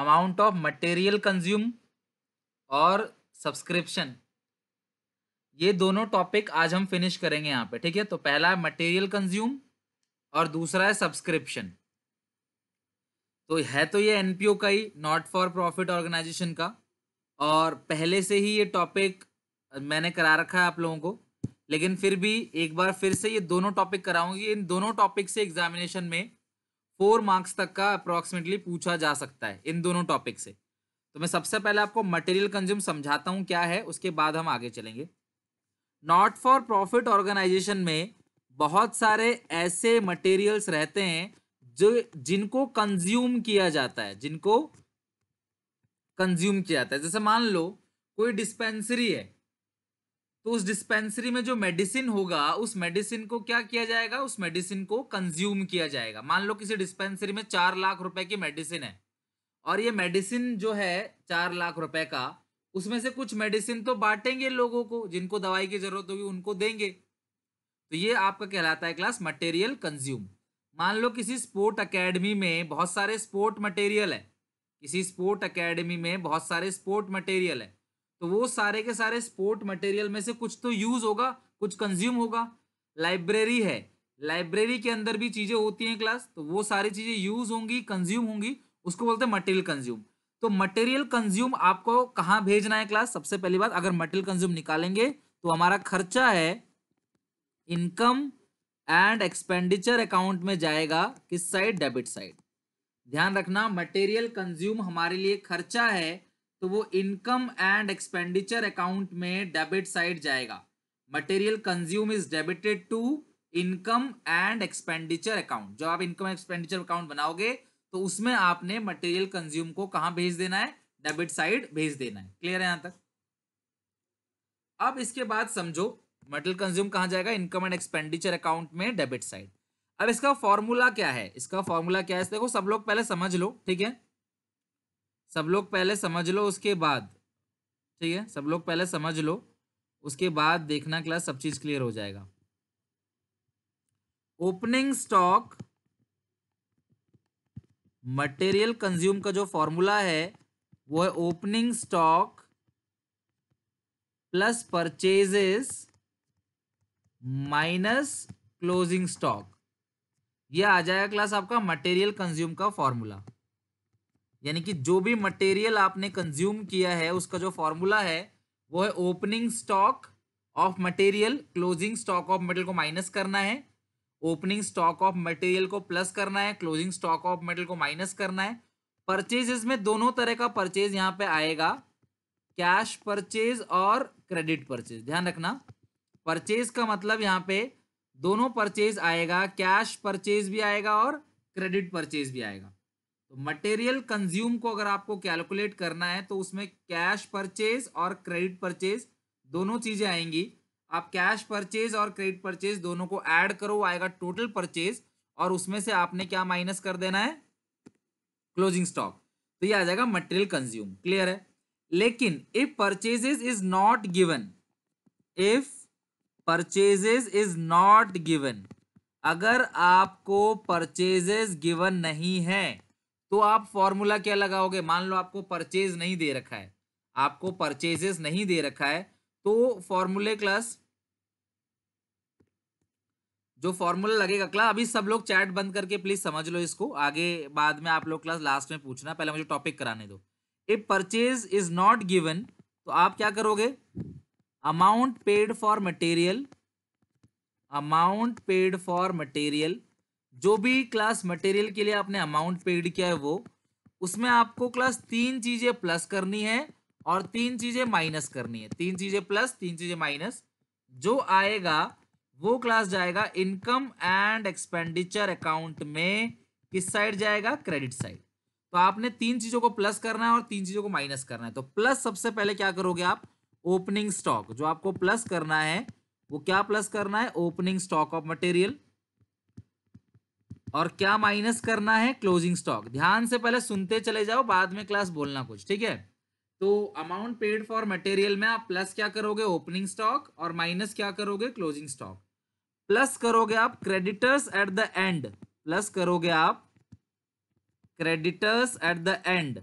Amount of material consume और subscription ये दोनों टॉपिक आज हम फिनिश करेंगे यहाँ पे ठीक है तो पहला है मटेरियल कंज्यूम और दूसरा है सब्सक्रिप्शन तो है तो ये एनपीओ का ही नॉट फॉर प्रॉफिट ऑर्गेनाइजेशन का और पहले से ही ये टॉपिक मैंने करा रखा है आप लोगों को लेकिन फिर भी एक बार फिर से ये दोनों टॉपिक कराऊंगी इन दोनों टॉपिक से एग्जामिनेशन में फोर मार्क्स तक का अप्रॉक्सीमेटली पूछा जा सकता है इन दोनों टॉपिक से तो मैं सबसे पहले आपको मटेरियल कंज्यूम समझाता हूँ क्या है उसके बाद हम आगे चलेंगे नॉट फॉर प्रॉफिट ऑर्गेनाइजेशन में बहुत सारे ऐसे मटेरियल्स रहते हैं जो जिनको कंज्यूम किया जाता है जिनको कंज्यूम किया जाता है जैसे मान लो कोई डिस्पेंसरी है तो उस डिस्पेंसरी में जो मेडिसिन होगा उस मेडिसिन को क्या किया जाएगा उस मेडिसिन को कंज्यूम किया जाएगा मान लो किसी डिस्पेंसरी में चार लाख रुपए की मेडिसिन है और ये मेडिसिन जो है चार लाख रुपए का उसमें से कुछ मेडिसिन तो बांटेंगे लोगों को जिनको दवाई की जरूरत होगी उनको देंगे तो ये आपका कहलाता है क्लास मटेरियल कंज्यूम मान लो किसी स्पोर्ट अकेडमी में बहुत सारे स्पोर्ट मटेरियल है किसी स्पोर्ट अकेडमी में बहुत सारे स्पोर्ट मटेरियल है तो वो सारे के सारे स्पोर्ट मटेरियल में से कुछ तो यूज होगा कुछ कंज्यूम होगा लाइब्रेरी है लाइब्रेरी के अंदर भी चीजें होती हैं क्लास तो वो सारी चीजें यूज होंगी कंज्यूम होंगी उसको बोलते हैं मटेरियल कंज्यूम तो मटेरियल कंज्यूम आपको कहाँ भेजना है क्लास सबसे पहली बात अगर मटेरियल कंज्यूम निकालेंगे तो हमारा खर्चा है इनकम एंड एक्सपेंडिचर अकाउंट में जाएगा किस साइड डेबिट साइड ध्यान रखना मटेरियल कंज्यूम हमारे लिए खर्चा है तो वो इनकम एंड एक्सपेंडिचर अकाउंट में डेबिट साइड जाएगा material consume is debited to income and expenditure account जब आप इनकम एक्सपेंडिचर अकाउंट बनाओगे तो उसमें आपने मटेरियल कंज्यूम को कहां भेज देना है डेबिट साइड भेज देना है क्लियर है यहां तक अब इसके बाद समझो मटेरियल कंज्यूम कहां जाएगा इनकम एंड एक्सपेंडिचर अकाउंट में डेबिट साइड अब इसका फॉर्मूला क्या है इसका फॉर्मूला क्या है देखो सब लोग पहले समझ लो ठीक है सब लोग पहले समझ लो उसके बाद ठीक है सब लोग पहले समझ लो उसके बाद देखना क्लास सब चीज क्लियर हो जाएगा ओपनिंग स्टॉक मटेरियल कंज्यूम का जो फॉर्मूला है वो है opening stock plus purchases minus closing stock ये आ जाएगा क्लास आपका मटेरियल कंज्यूम का फॉर्मूला यानी कि जो भी मटेरियल आपने कंज्यूम किया है उसका जो फॉर्मूला है वो है opening stock of material closing stock of metal को माइनस करना है ओपनिंग स्टॉक ऑफ मटेरियल को प्लस करना है क्लोजिंग स्टॉक ऑफ मेटल को माइनस करना है परचेज में दोनों तरह का परचेज यहाँ पे आएगा कैश परचेज और क्रेडिट परचेज ध्यान रखना परचेज का मतलब यहाँ पे दोनों परचेज आएगा कैश परचेज भी आएगा और क्रेडिट परचेज भी आएगा तो मटेरियल कंज्यूम को अगर आपको कैलकुलेट करना है तो उसमें कैश परचेज और क्रेडिट परचेज दोनों चीज़ें आएंगी आप कैश परचेज और क्रेडिट परचेज दोनों को ऐड करो आएगा टोटल परचेज और उसमें से आपने क्या माइनस कर देना है क्लोजिंग स्टॉक तो ये आ जाएगा मटेरियल कंज्यूम क्लियर है लेकिन if purchases is not given if purchases is not given अगर आपको परचेजेज गिवन नहीं है तो आप फॉर्मूला क्या लगाओगे मान लो आपको परचेज नहीं दे रखा है आपको परचेजेस नहीं दे रखा है तो फॉर्मूले क्लास जो फॉर्मूला लगेगा क्लास अभी सब लोग चैट बंद करके प्लीज समझ लो इसको आगे बाद में आप लोग क्लास लास्ट में पूछना पहले मुझे टॉपिक कराने दो if purchase is not given तो आप क्या करोगे amount paid for material amount paid for material जो भी क्लास मटेरियल के लिए आपने अमाउंट पेड किया है वो उसमें आपको क्लास तीन चीजें प्लस करनी है और तीन चीजें माइनस करनी है तीन चीजें प्लस तीन चीजें माइनस जो आएगा वो क्लास जाएगा इनकम एंड एक्सपेंडिचर अकाउंट में किस साइड जाएगा क्रेडिट साइड तो आपने तीन चीजों को प्लस करना है और तीन चीजों को माइनस करना है तो प्लस सबसे पहले क्या करोगे आप ओपनिंग स्टॉक जो आपको प्लस करना है वो क्या प्लस करना है ओपनिंग स्टॉक ऑफ मटेरियल और क्या माइनस करना है क्लोजिंग स्टॉक ध्यान से पहले सुनते चले जाओ बाद में क्लास बोलना कुछ ठीक है तो अमाउंट पेड फॉर मटेरियल में आप प्लस क्या करोगे ओपनिंग स्टॉक और माइनस क्या करोगे क्लोजिंग स्टॉक प्लस करोगे आप creditors at the end plus करोगे आप क्रेडिटर्स एट द एंड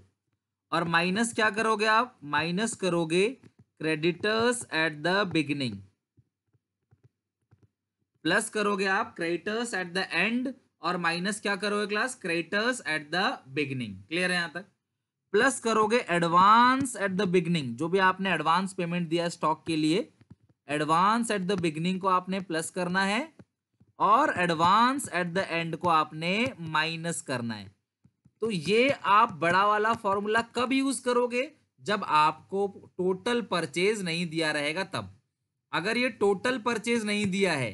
और माइनस क्या करोगे आप माइनस करोगे creditors at the beginning plus करोगे आप क्रेडिटर्स एट द एंड और माइनस क्या करोगे class creditors at the beginning clear है यहां तक प्लस करोगे एडवांस एट द बिगनिंग जो भी आपने एडवांस पेमेंट दिया स्टॉक के लिए एडवांस एट द बिगनिंग को आपने प्लस करना है और एडवांस एट द एंड को आपने माइनस करना है तो ये आप बड़ा वाला फॉर्मूला कब यूज करोगे जब आपको टोटल परचेज नहीं दिया रहेगा तब अगर ये टोटल परचेज नहीं दिया है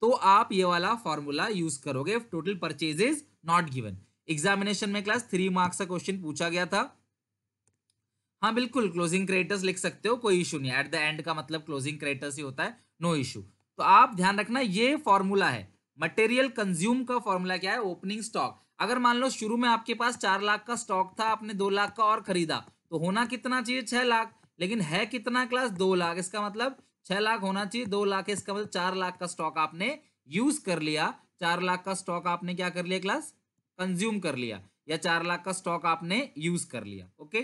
तो आप ये वाला फॉर्मूला यूज करोगे total purchase is not given examination में क्लास थ्री मार्क्स का क्वेश्चन पूछा गया था हाँ बिल्कुल क्लोजिंग क्रेडिटर्स लिख सकते हो कोई इशू नहीं एट द एंड का मतलब क्लोजिंग क्रेडिटर्स ही होता है नो no इशू तो आप ध्यान रखना ये फॉर्मूला है मटेरियल कंज्यूम का फॉर्मूला क्या है ओपनिंग स्टॉक अगर मान लो शुरू में आपके पास चार लाख का स्टॉक था आपने दो लाख का और खरीदा तो होना कितना चाहिए छह लाख लेकिन है कितना क्लास दो लाख इसका मतलब छह लाख होना चाहिए दो लाख इसका मतलब चार लाख का स्टॉक आपने यूज कर लिया चार लाख का स्टॉक आपने क्या कर लिया क्लास कंज्यूम कर लिया या चार लाख का स्टॉक आपने यूज कर लिया ओके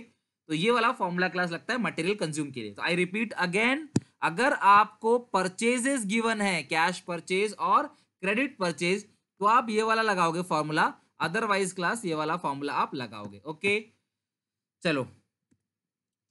तो ये वाला फॉर्मूला क्लास लगता है मटेरियल कंज्यूम के लिए तो आई रिपीट अगेन अगर आपको परचेजेस गिवन है कैश परचेज और क्रेडिट परचेज तो आप ये वाला लगाओगे फॉर्मूला अदरवाइज क्लास ये वाला फॉर्मूला आप लगाओगे ओके चलो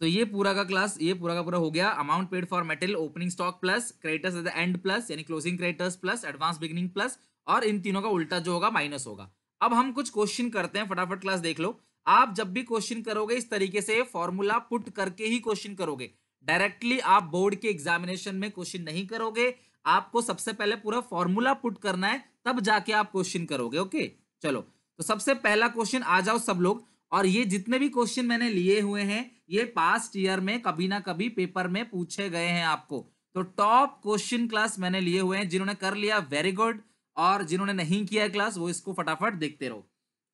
तो ये पूरा का क्लास ये पूरा का पूरा हो गया amount paid for metal opening stock plus creditors at the end plus यानी closing creditors plus advance beginning plus और इन तीनों का उल्टा जो होगा माइनस होगा अब हम कुछ क्वेश्चन करते हैं फटाफट क्लास देख लो आप जब भी क्वेश्चन करोगे इस तरीके से फॉर्मूला पुट करके ही क्वेश्चन करोगे डायरेक्टली आप बोर्ड के एग्जामिनेशन में क्वेश्चन नहीं करोगे आपको सबसे पहले पूरा फॉर्मूला पुट करना है तब जाके आप क्वेश्चन करोगे ओके चलो तो सबसे पहला क्वेश्चन आ जाओ सब लोग और ये जितने भी क्वेश्चन मैंने लिए हुए हैं ये पास्ट ईयर में कभी ना कभी पेपर में पूछे गए हैं आपको तो टॉप क्वेश्चन क्लास मैंने लिए हुए हैं जिन्होंने कर लिया वेरी गुड और जिन्होंने नहीं किया क्लास वो इसको फटाफट देखते रहो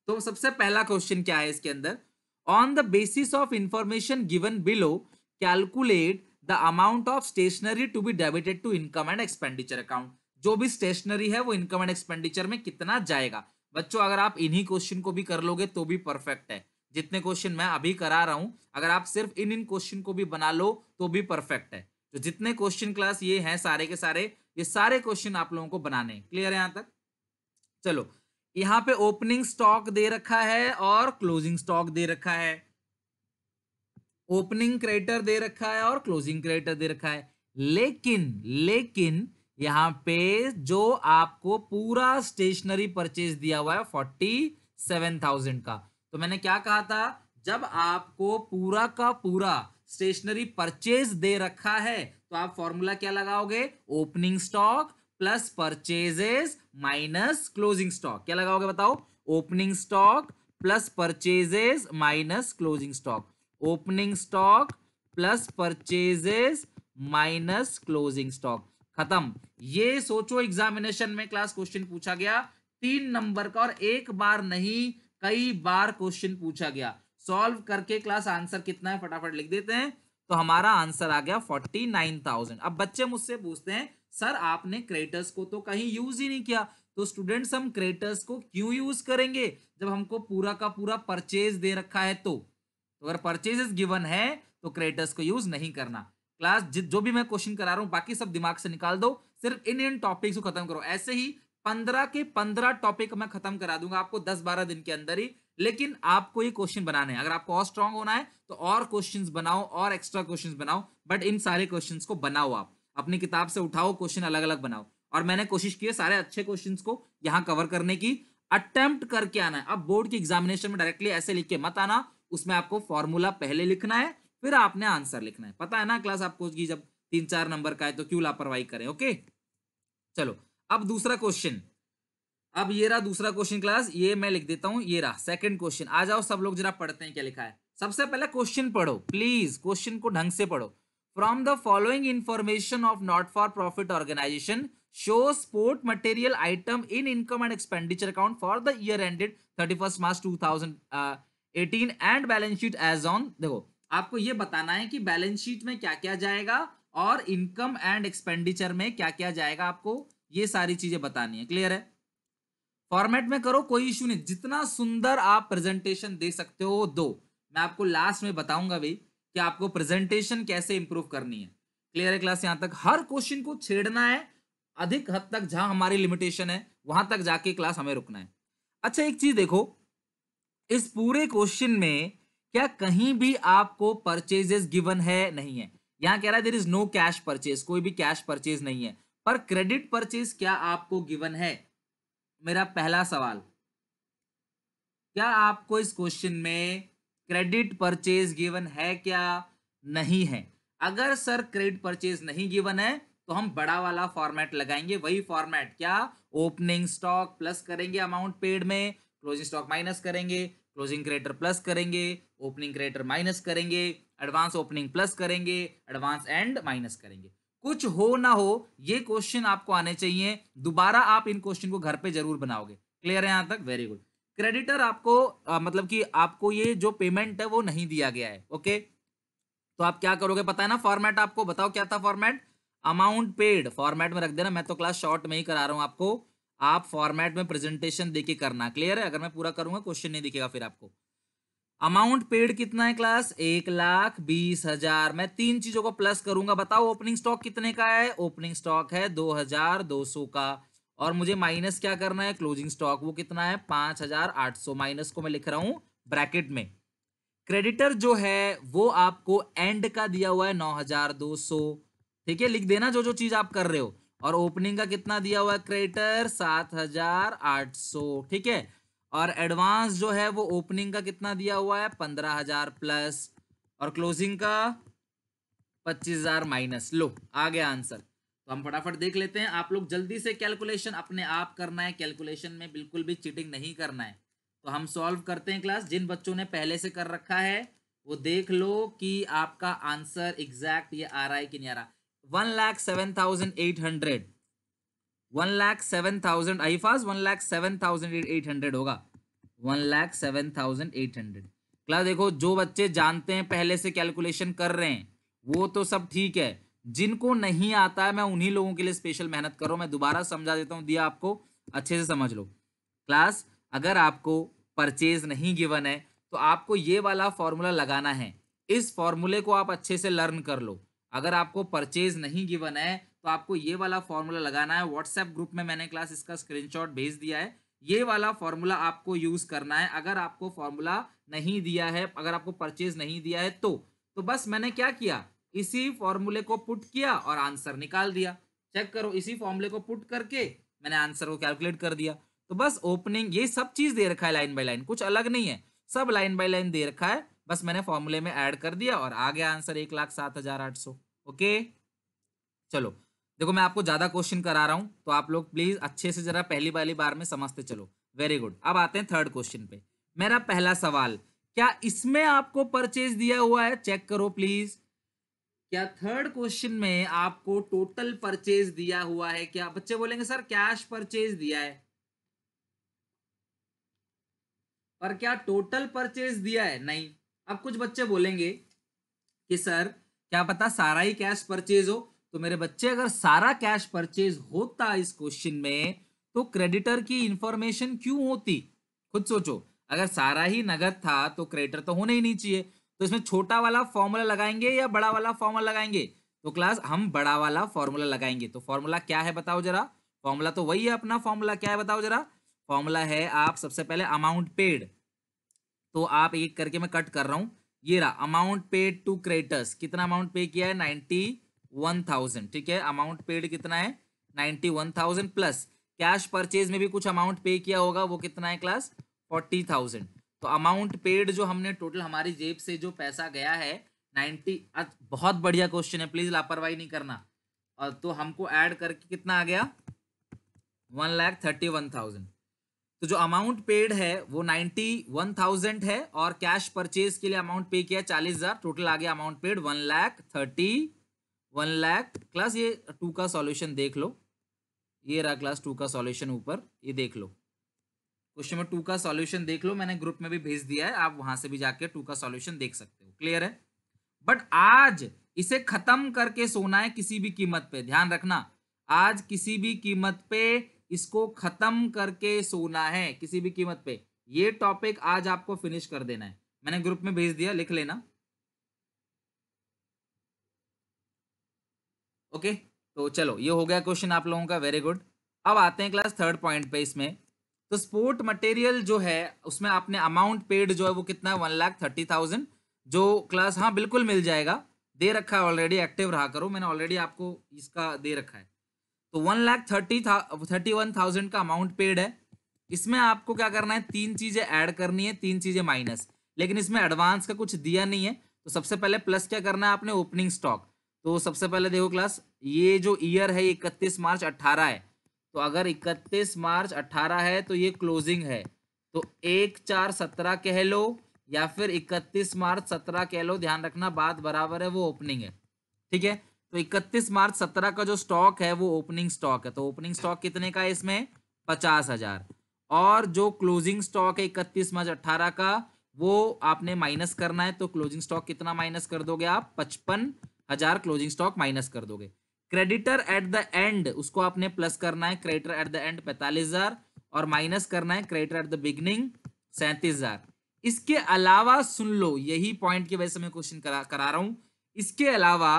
तो सबसे पहला क्वेश्चन क्या है इसके अंदर on the basis of information given below calculate the amount of stationery to be debited to income and expenditure account जो भी स्टेशनरी है वो इनकम एंड एक्सपेंडिचर में कितना जाएगा बच्चों अगर आप इन्हीं क्वेश्चन को भी कर लोगे तो भी परफेक्ट है जितने क्वेश्चन मैं अभी करा रहा हूं अगर आप सिर्फ इन इन क्वेश्चन को भी बना लो तो भी परफेक्ट है तो जितने क्वेश्चन क्लास ये हैं सारे के सारे ये सारे क्वेश्चन आप लोगों को बनाने हैं क्लियर है यहां तक चलो यहां पे ओपनिंग स्टॉक दे रखा है और क्लोजिंग स्टॉक दे रखा है ओपनिंग क्रेडिटर दे रखा है और क्लोजिंग क्रेडिटर दे रखा है लेकिन लेकिन यहाँ पे जो आपको पूरा स्टेशनरी परचेज दिया हुआ है फोर्टी सेवन थाउजेंड का तो मैंने क्या कहा था जब आपको पूरा का पूरा स्टेशनरी परचेज दे रखा है तो आप फॉर्मूला क्या लगाओगे opening stock plus purchases minus closing stock क्या लगाओगे बताओ opening stock plus purchases minus closing stock opening stock plus purchases minus closing stock खत्म ये सोचो एग्जामिनेशन में क्लास क्वेश्चन पूछा गया तीन नंबर का और एक बार नहीं कई बार क्वेश्चन पूछा गया सॉल्व करके क्लास आंसर कितना है फटाफट लिख देते हैं तो हमारा आंसर आ गया फोर्टी नाइन थाउजेंड अब बच्चे मुझसे पूछते हैं सर आपने क्रेटर्स को तो कहीं यूज ही नहीं किया तो स्टूडेंट्स हम क्रेटर्स को क्यों यूज करेंगे जब हमको पूरा का पूरा परचेज दे रखा है तो, तो अगर परचेज गिवन है तो क्रेटर्स को यूज नहीं करना क्लास जो भी मैं क्वेश्चन करा रहा हूँ बाकी सब दिमाग से निकाल दो सिर्फ इन इन टॉपिक्स को खत्म करो ऐसे ही पंद्रह के पंद्रह टॉपिक मैं खत्म करा दूंगा आपको दस बारह दिन के अंदर ही लेकिन आपको ये क्वेश्चन बनाने हैं अगर आपको और स्ट्रांग होना है तो और क्वेश्चन बनाओ और एक्स्ट्रा क्वेश्चन बनाओ बट इन सारे क्वेश्चन को बनाओ आप अपनी किताब से उठाओ क्वेश्चन अलग अलग बनाओ और मैंने कोशिश की है सारे अच्छे क्वेश्चन को यहाँ कवर करने की अटेम्प्ट करके आना है अब बोर्ड के एग्जामिनेशन में डायरेक्टली ऐसे लिख के मत आना उसमें आपको फॉर्मूला पहले लिखना है फिर आपने आंसर लिखना है पता है ना क्लास आपको जब तीन चार नंबर का है तो क्यों लापरवाही करें ओके चलो अब दूसरा क्वेश्चन अब ये रहा दूसरा क्वेश्चन क्लास ये मैं लिख देता हूं ये रहा सेकंड क्वेश्चन आ जाओ सब लोग जरा पढ़ते हैं क्या लिखा है सबसे पहले क्वेश्चन पढ़ो प्लीज क्वेश्चन को ढंग से पढ़ो from the following information of not for profit organisation show sport material item in income and expenditure account for the year ended thirty March two thousand eighteen and balance sheet as on देखो आपको ये बताना है कि balance sheet में क्या क्या जाएगा और इनकम एंड एक्सपेंडिचर में क्या क्या जाएगा आपको ये सारी चीजें बतानी है क्लियर है फॉर्मेट में करो कोई इश्यू नहीं जितना सुंदर आप प्रेजेंटेशन दे सकते हो दो मैं आपको लास्ट में बताऊंगा भाई कि आपको प्रेजेंटेशन कैसे इंप्रूव करनी है क्लियर है क्लास यहां तक हर क्वेश्चन को छेड़ना है अधिक हद तक जहां हमारी लिमिटेशन है वहां तक जाके क्लास हमें रुकना है अच्छा एक चीज देखो इस पूरे क्वेश्चन में क्या कहीं भी आपको परचेजेस गिवन है नहीं है यहाँ कह रहा है there is no cash purchase कोई भी कैश परचेज नहीं है पर क्रेडिट परचेज क्या आपको गिवन है मेरा पहला सवाल क्या आपको इस क्वेश्चन में क्रेडिट परचेज गिवन है क्या नहीं है अगर सर क्रेडिट परचेज नहीं गिवन है तो हम बड़ा वाला फॉर्मेट लगाएंगे वही फॉर्मेट क्या ओपनिंग स्टॉक प्लस करेंगे अमाउंट पेड में क्लोजिंग स्टॉक माइनस करेंगे क्लोजिंग क्रेडिटर प्लस करेंगे ओपनिंग क्रेडिटर माइनस करेंगे एडवांस ओपनिंग प्लस करेंगे एडवांस एंड माइनस करेंगे कुछ हो ना हो ये क्वेश्चन आपको आने चाहिए दोबारा आप इन क्वेश्चन को घर पे जरूर बनाओगे क्लियर है यहाँ तक वेरी गुड क्रेडिटर आपको आ, मतलब कि आपको ये जो पेमेंट है वो नहीं दिया गया है ओके तो आप क्या करोगे पता है ना फॉर्मेट आपको बताओ क्या था फॉर्मेट अमाउंट पेड फॉर्मेट में रख देना मैं तो क्लास शॉर्ट में ही करा रहा हूँ आपको आप फॉर्मेट में प्रेजेंटेशन देके करना क्लियर है अगर मैं पूरा करूंगा क्वेश्चन नहीं दिखेगा फिर आपको अमाउंट पेड कितना है क्लास एक लाख बीस हजार मैं तीन चीजों को प्लस करूंगा बताओ ओपनिंग स्टॉक कितने का है ओपनिंग स्टॉक है दो हजार दो सौ का और मुझे माइनस क्या करना है क्लोजिंग स्टॉक वो कितना है पांच हजार आठ सौ माइनस को मैं लिख रहा हूं ब्रैकेट में क्रेडिटर जो है वो आपको एंड का दिया हुआ है नौ हजार दो सौ ठीक है लिख देना जो जो चीज आप कर रहे हो और ओपनिंग का कितना दिया हुआ है क्रेडिटर सात हजार आठ सौ ठीक है और एडवांस जो है वो ओपनिंग का कितना दिया हुआ है पंद्रह हजार प्लस और क्लोजिंग का पच्चीस हजार माइनस लो आ गया आंसर तो हम फटाफट देख लेते हैं आप लोग जल्दी से कैलकुलेशन अपने आप करना है कैलकुलेशन में बिल्कुल भी चीटिंग नहीं करना है तो हम सॉल्व करते हैं क्लास जिन बच्चों ने पहले से कर रखा है वो देख लो कि आपका आंसर एग्जैक्ट ये आ रहा है कि नहीं आ रहा one lakh seven thousand eight hundred one lakh seven thousand आईफास one lakh seven thousand eight hundred होगा one lakh seven thousand eight hundred class देखो जो बच्चे जानते हैं पहले से कैलकुलेशन कर रहे हैं वो तो सब ठीक है जिनको नहीं आता है मैं उन्हीं लोगों के लिए स्पेशल मेहनत करो मैं दोबारा समझा देता हूँ दिया आपको अच्छे से समझ लो क्लास अगर आपको परचेज नहीं गिवन है तो आपको ये वाला फॉर्मूला लगाना है इस फॉर्मूले को आप अच्छे से लर्न कर लो अगर आपको परचेज नहीं गिवन है तो आपको ये वाला फॉर्मूला लगाना है व्हाट्सएप ग्रुप में मैंने क्लास इसका स्क्रीनशॉट भेज दिया है ये वाला फॉर्मूला आपको यूज करना है अगर आपको फॉर्मूला नहीं दिया है अगर आपको परचेज नहीं दिया है तो तो बस मैंने क्या किया इसी फॉर्मूले को पुट किया और आंसर निकाल दिया चेक करो इसी फॉर्मूले को पुट करके मैंने आंसर को कैलकुलेट कर दिया तो बस ओपनिंग ये सब चीज दे रखा है लाइन बाय लाइन कुछ अलग नहीं है सब लाइन बाय लाइन दे रखा है बस मैंने फॉर्मूले में ऐड कर दिया और आ गया आंसर एक लाख सात हजार आठ सौ ओके चलो देखो मैं आपको ज़्यादा क्वेश्चन करा रहा हूँ तो आप लोग प्लीज़ अच्छे से ज़रा पहली पहली बार में समझते चलो वेरी गुड अब आते हैं थर्ड क्वेश्चन पे मेरा पहला सवाल क्या इसमें आपको परचेज दिया हुआ है चेक करो प्लीज क्या थर्ड क्वेश्चन में आपको टोटल परचेज दिया हुआ है क्या बच्चे बोलेंगे सर कैश परचेज दिया है पर क्या टोटल परचेज दिया है नहीं अब कुछ बच्चे बोलेंगे कि सर क्या पता सारा ही कैश परचेज हो तो मेरे बच्चे अगर सारा कैश परचेज होता इस क्वेश्चन में तो क्रेडिटर की इंफॉर्मेशन क्यों होती खुद सोचो अगर सारा ही नगद था तो क्रेडिटर तो होना ही नहीं चाहिए तो इसमें छोटा वाला फॉर्मूला लगाएंगे या बड़ा वाला फॉर्मूला लगाएंगे तो क्लास हम बड़ा वाला फॉर्मूला लगाएंगे तो फॉर्मूला क्या है बताओ जरा फॉर्मूला तो वही है अपना फॉर्मूला क्या है बताओ जरा फॉर्मूला है आप सबसे पहले अमाउंट पेड तो आप एक करके मैं कट कर रहा हूं ये रहा अमाउंट पेड टू क्रेडिटर्स कितना अमाउंट पे किया है नाइनटी वन थाउजेंड ठीक है अमाउंट पेड कितना है ninety one thousand plus cash purchase में भी कुछ अमाउंट पे किया होगा वो कितना है क्लास फोर्टी थाउजेंड तो अमाउंट पेड जो हमने टोटल हमारी जेब से जो पैसा गया है नाइन्टी बहुत बढ़िया क्वेश्चन है प्लीज लापरवाही नहीं करना और तो हमको ऐड करके कितना आ गया one lakh thirty one thousand तो जो अमाउंट पेड है वो नाइन्टी वन थाउजेंड है और कैश परचेज के लिए अमाउंट पे किया चालीस हजार टोटल आ गया amount paid one lakh thirty one lakh class ये टू का सॉल्यूशन देख लो ये रहा क्लास टू का सॉल्यूशन ऊपर ये देख लो क्वेश्चन नंबर टू का सॉल्यूशन देख लो मैंने ग्रुप में भी भेज दिया है आप वहां से भी जाके टू का सॉल्यूशन देख सकते हो क्लियर है बट आज इसे खत्म करके सोना है किसी भी कीमत पे ध्यान रखना आज किसी भी कीमत पे इसको खत्म करके सोना है किसी भी कीमत पे ये टॉपिक आज आपको फिनिश कर देना है मैंने ग्रुप में भेज दिया लिख लेना ओके तो चलो ये हो गया क्वेश्चन आप लोगों का वेरी गुड अब आते हैं क्लास थर्ड पॉइंट पे इसमें तो स्पोर्ट मटेरियल जो है उसमें आपने अमाउंट पेड जो है वो कितना वन लाख थर्टी थाउजेंड जो क्लास हाँ बिल्कुल मिल जाएगा दे रखा है ऑलरेडी एक्टिव रहा करो मैंने ऑलरेडी आपको इसका दे रखा है तो one lakh thirty thirty one thousand का अमाउंट पेड है इसमें आपको क्या करना है तीन चीज़ें ऐड करनी है तीन चीज़ें माइनस लेकिन इसमें एडवांस का कुछ दिया नहीं है तो सबसे पहले प्लस क्या करना है आपने ओपनिंग स्टॉक तो सबसे पहले देखो क्लास ये जो ईयर है इकतीस मार्च अट्ठारह है तो अगर इकतीस मार्च अट्ठारह है तो ये क्लोजिंग है तो एक चार सत्रह कह लो या फिर इकतीस मार्च सत्रह कह लो ध्यान रखना बात बराबर है वो ओपनिंग है ठीक है तो इकतीस मार्च सत्रह का जो स्टॉक है वो ओपनिंग स्टॉक है तो ओपनिंग स्टॉक कितने का है इसमें पचास हजार और जो क्लोजिंग स्टॉक है इकतीस मार्च अट्ठारह का वो आपने माइनस करना है तो क्लोजिंग स्टॉक कितना माइनस कर दोगे आप पचपन हजार क्लोजिंग स्टॉक माइनस कर दोगे क्रेडिटर एट द एंड उसको आपने प्लस करना है क्रेडिटर एट द एंड पैंतालीस हजार और माइनस करना है क्रेडिटर एट द बिगनिंग सैंतीस हजार इसके अलावा सुन लो यही पॉइंट की वजह से मैं क्वेश्चन करा करा रहा हूं इसके अलावा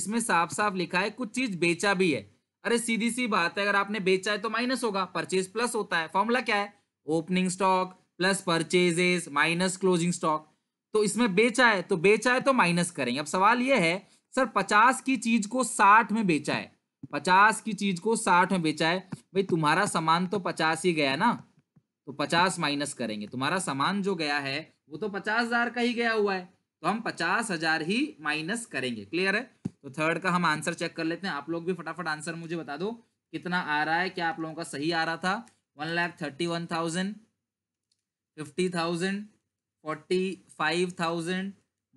इसमें साफ साफ लिखा है कुछ चीज बेचा भी है अरे सीधी सी बात है अगर आपने बेचा है तो माइनस होगा परचेज प्लस होता है फॉर्मूला क्या है opening stock plus purchases minus closing stock तो इसमें बेचा है तो बेचा है तो माइनस करेंगे अब सवाल यह है सर पचास की चीज को साठ में बेचा है पचास की चीज को साठ में बेचा है भाई तुम्हारा सामान तो पचास ही गया ना तो पचास माइनस करेंगे तुम्हारा सामान जो गया है वो तो पचास हजार का ही गया हुआ है तो हम पचास हजार ही माइनस करेंगे क्लियर है तो थर्ड का हम आंसर चेक कर लेते हैं आप लोग भी फटाफट आंसर मुझे बता दो कितना आ रहा है क्या आप लोगों का सही आ रहा था one lakh thirty one thousand fifty thousand forty five thousand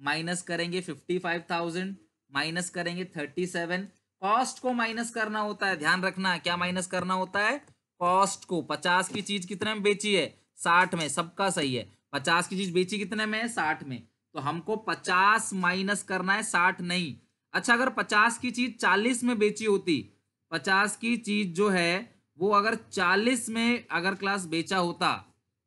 minus करेंगे फिफ्टी फाइव थाउजेंड माइनस करेंगे थर्टी सेवन कॉस्ट को माइनस करना होता है ध्यान रखना क्या माइनस करना होता है कॉस्ट को पचास की चीज कितने में बेची है साठ में सबका सही है पचास की चीज बेची कितने में है साठ में तो हमको पचास माइनस करना है साठ नहीं अच्छा अगर पचास की चीज चालीस में बेची होती पचास की चीज जो है वो अगर चालीस में अगर क्लास बेचा होता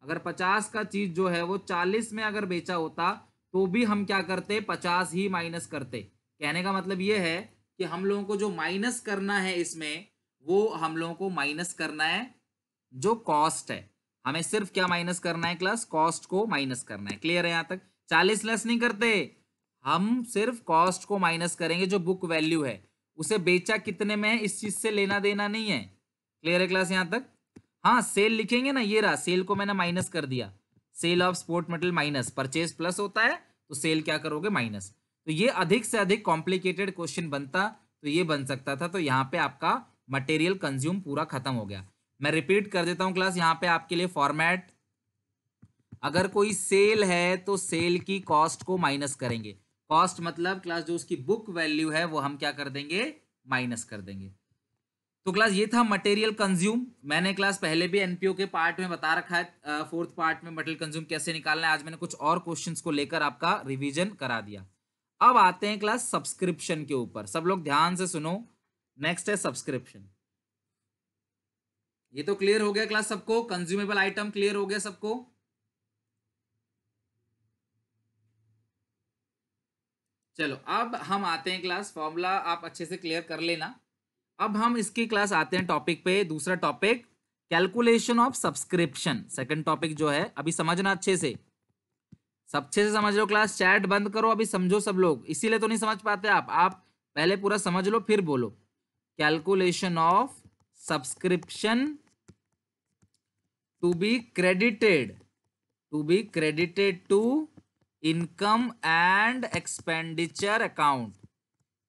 अगर पचास का चीज जो है वो चालीस में अगर बेचा होता तो भी हम क्या करते पचास ही माइनस करते कहने का मतलब ये है कि हम लोगों को जो माइनस करना है इसमें वो हम लोगों को माइनस करना है जो कॉस्ट है हमें सिर्फ क्या माइनस करना है क्लास कॉस्ट को माइनस करना है क्लियर है यहाँ तक चालीस लेस नहीं करते हम सिर्फ कॉस्ट को माइनस करेंगे जो बुक वैल्यू है उसे बेचा कितने में है इस चीज से लेना देना नहीं है क्लियर है क्लास यहाँ तक हाँ सेल लिखेंगे ना ये रहा सेल को मैंने माइनस कर दिया sale of sport metal minus purchase plus होता है तो सेल क्या करोगे माइनस तो ये अधिक से अधिक कॉम्प्लिकेटेड क्वेश्चन बनता तो ये बन सकता था तो यहाँ पे आपका मटेरियल कंज्यूम पूरा खत्म हो गया मैं रिपीट कर देता हूँ क्लास यहाँ पे आपके लिए फॉर्मेट अगर कोई सेल है तो सेल की कॉस्ट को माइनस करेंगे कॉस्ट मतलब क्लास जो उसकी बुक वैल्यू है वो हम क्या कर देंगे माइनस कर देंगे तो क्लास ये था मटेरियल कंज्यूम मैंने क्लास पहले भी एनपीओ के पार्ट में बता रखा है फोर्थ पार्ट में मटेरियल कंज्यूम कैसे निकालना है आज मैंने कुछ और क्वेश्चंस को लेकर आपका रिवीजन करा दिया अब आते हैं क्लास सब्सक्रिप्शन के ऊपर सब लोग ध्यान से सुनो नेक्स्ट है सब्सक्रिप्शन ये तो क्लियर हो गया क्लास सबको कंज्यूमेबल आइटम क्लियर हो गया सबको चलो अब हम आते हैं क्लास फॉर्मूला आप अच्छे से क्लियर कर लेना अब हम इसकी क्लास आते हैं टॉपिक पे दूसरा topic calculation of subscription second topic जो है अभी समझना अच्छे से सबसे से समझ लो क्लास चैट बंद करो अभी समझो सब लोग इसीलिए तो नहीं समझ पाते आप आप पहले पूरा समझ लो फिर बोलो calculation of subscription to be credited to be credited to income and expenditure account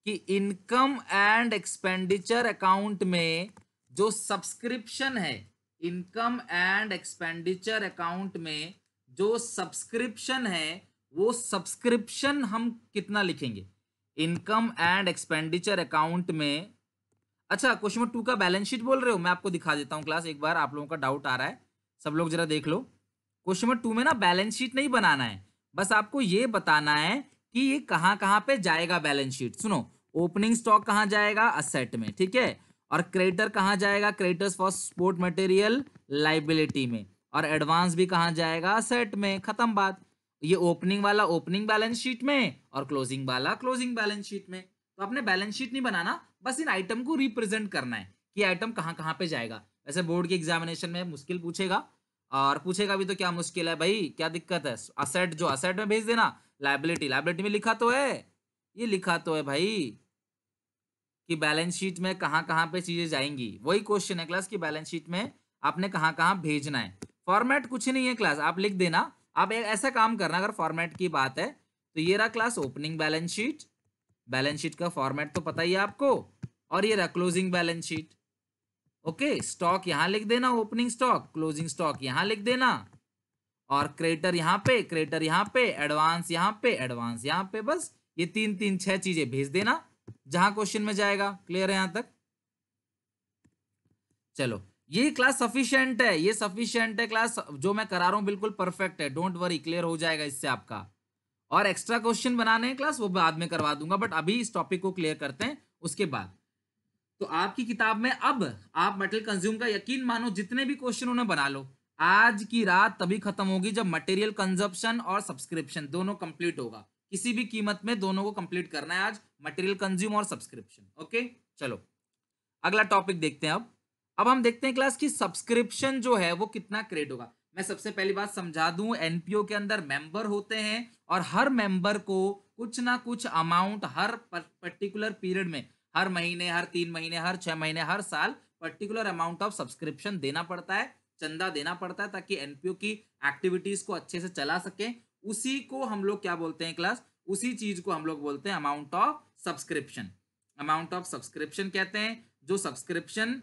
कि इनकम एंड एक्सपेंडिचर अकाउंट में जो सब्सक्रिप्शन है इनकम एंड एक्सपेंडिचर अकाउंट में जो सब्सक्रिप्शन है वो सब्सक्रिप्शन हम कितना लिखेंगे इनकम एंड एक्सपेंडिचर अकाउंट में अच्छा क्वेश्चन नंबर टू का बैलेंस शीट बोल रहे हो मैं आपको दिखा देता हूँ क्लास एक बार आप लोगों का डाउट आ रहा है सब लोग जरा देख लो क्वेश्चन नंबर टू में ना बैलेंस शीट नहीं बनाना है बस आपको ये बताना है कि ये कहाँ कहाँ पे जाएगा बैलेंस शीट सुनो ओपनिंग स्टॉक कहाँ जाएगा असेट में ठीक है और क्रेडिटर कहाँ जाएगा creditors for sport material liability में और एडवांस भी कहाँ जाएगा सेट में खत्म बात ये ओपनिंग वाला ओपनिंग बैलेंस शीट में और क्लोजिंग वाला क्लोजिंग बैलेंस शीट में तो आपने बैलेंस शीट नहीं बनाना बस इन आइटम को रिप्रेजेंट करना है कि आइटम कहाँ कहाँ पे जाएगा वैसे बोर्ड के एग्जामिनेशन में मुश्किल पूछेगा और पूछेगा भी तो क्या मुश्किल है भाई क्या दिक्कत है असेट जो असेट में भेज देना लाइबिलिटी लाइबिलिटी में लिखा तो है ये लिखा तो है भाई कि बैलेंस शीट में कहाँ कहाँ पे चीज़ें जाएंगी वही क्वेश्चन है क्लास की बैलेंस शीट में आपने कहाँ कहाँ भेजना है फॉर्मेट कुछ नहीं है क्लास आप लिख देना आप ऐसा काम करना अगर फॉर्मेट की बात है तो ये रहा class opening balance sheet balance sheet का फॉर्मेट तो पता ही है आपको और ये रहा closing balance sheet okay stock यहाँ लिख देना ओपनिंग स्टॉक क्लोजिंग स्टॉक यहाँ लिख देना और क्रेटर यहाँ पे क्रेटर यहाँ पे एडवांस यहाँ पे एडवांस यहाँ पे बस ये तीन तीन छह चीजें भेज देना जहां क्वेश्चन में जाएगा क्लियर है यहां तक चलो ये क्लास सफिशियंट है ये सफिशियंट है क्लास जो मैं करा रहा हूँ बिल्कुल परफेक्ट है डोंट वरी क्लियर हो जाएगा इससे आपका और एक्स्ट्रा क्वेश्चन बनाने हैं क्लास वो बाद में करवा दूंगा बट अभी इस टॉपिक को क्लियर करते हैं उसके बाद तो आपकी किताब में अब आप मटेरियल कंज्यूम का यकीन मानो जितने भी क्वेश्चन उन्हें बना लो आज की रात तभी खत्म होगी जब मटेरियल कंजप्शन और सब्सक्रिप्शन दोनों कंप्लीट होगा किसी भी कीमत में दोनों को कंप्लीट करना है आज मटेरियल कंज्यूम और सब्सक्रिप्शन ओके चलो अगला टॉपिक देखते हैं अब अब हम देखते हैं क्लास की सब्सक्रिप्शन जो है वो कितना क्रिएट होगा मैं सबसे पहली बात समझा दूं एनपीओ के अंदर मेंबर होते हैं और हर मेंबर को कुछ ना कुछ अमाउंट हर पर्टिकुलर पीरियड में हर महीने हर तीन महीने हर छह महीने हर साल पर्टिकुलर अमाउंट ऑफ सब्सक्रिप्शन देना पड़ता है चंदा देना पड़ता है ताकि एनपीओ की एक्टिविटीज को अच्छे से चला सके उसी को हम लोग क्या बोलते हैं क्लास उसी चीज को हम लोग बोलते हैं amount of subscription amount of subscription कहते हैं जो सब्सक्रिप्शन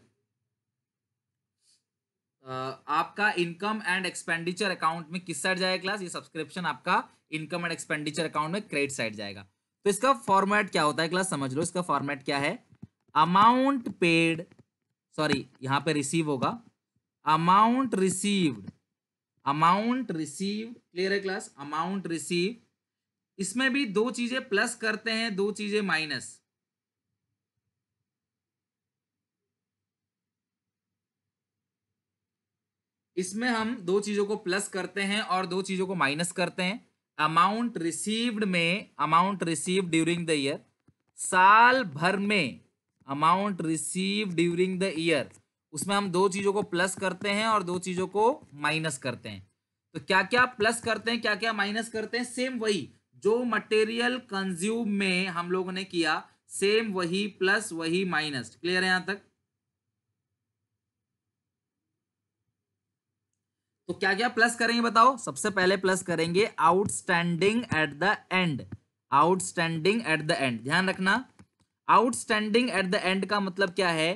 आपका इनकम एंड एक्सपेंडिचर अकाउंट में किस साइड जाएगा क्लास ये सब्सक्रिप्शन आपका इनकम एंड एक्सपेंडिचर अकाउंट में क्रेडिट साइड जाएगा तो इसका फॉर्मेट क्या होता है क्लास समझ लो इसका फॉर्मेट क्या है अमाउंट पेड सॉरी यहाँ पे रिसीव होगा amount received amount receive clear है क्लास अमाउंट रिसीव इसमें भी दो चीजें प्लस करते हैं दो चीजें माइनस इसमें हम दो चीज़ों को प्लस करते हैं और दो चीज़ों को माइनस करते हैं अमाउंट रिसीव्ड में amount receive during the year साल भर में amount receive during the year उसमें हम दो चीज़ों को प्लस करते हैं और दो चीज़ों को माइनस करते हैं तो क्या क्या प्लस करते हैं क्या क्या माइनस करते हैं सेम वही जो मटेरियल कंज्यूम में हम लोगों ने किया सेम वही प्लस वही माइनस क्लियर है यहाँ तक तो क्या क्या प्लस करेंगे बताओ सबसे पहले प्लस करेंगे outstanding at the end outstanding at the end ध्यान रखना आउटस्टैंडिंग एट द एंड का मतलब क्या है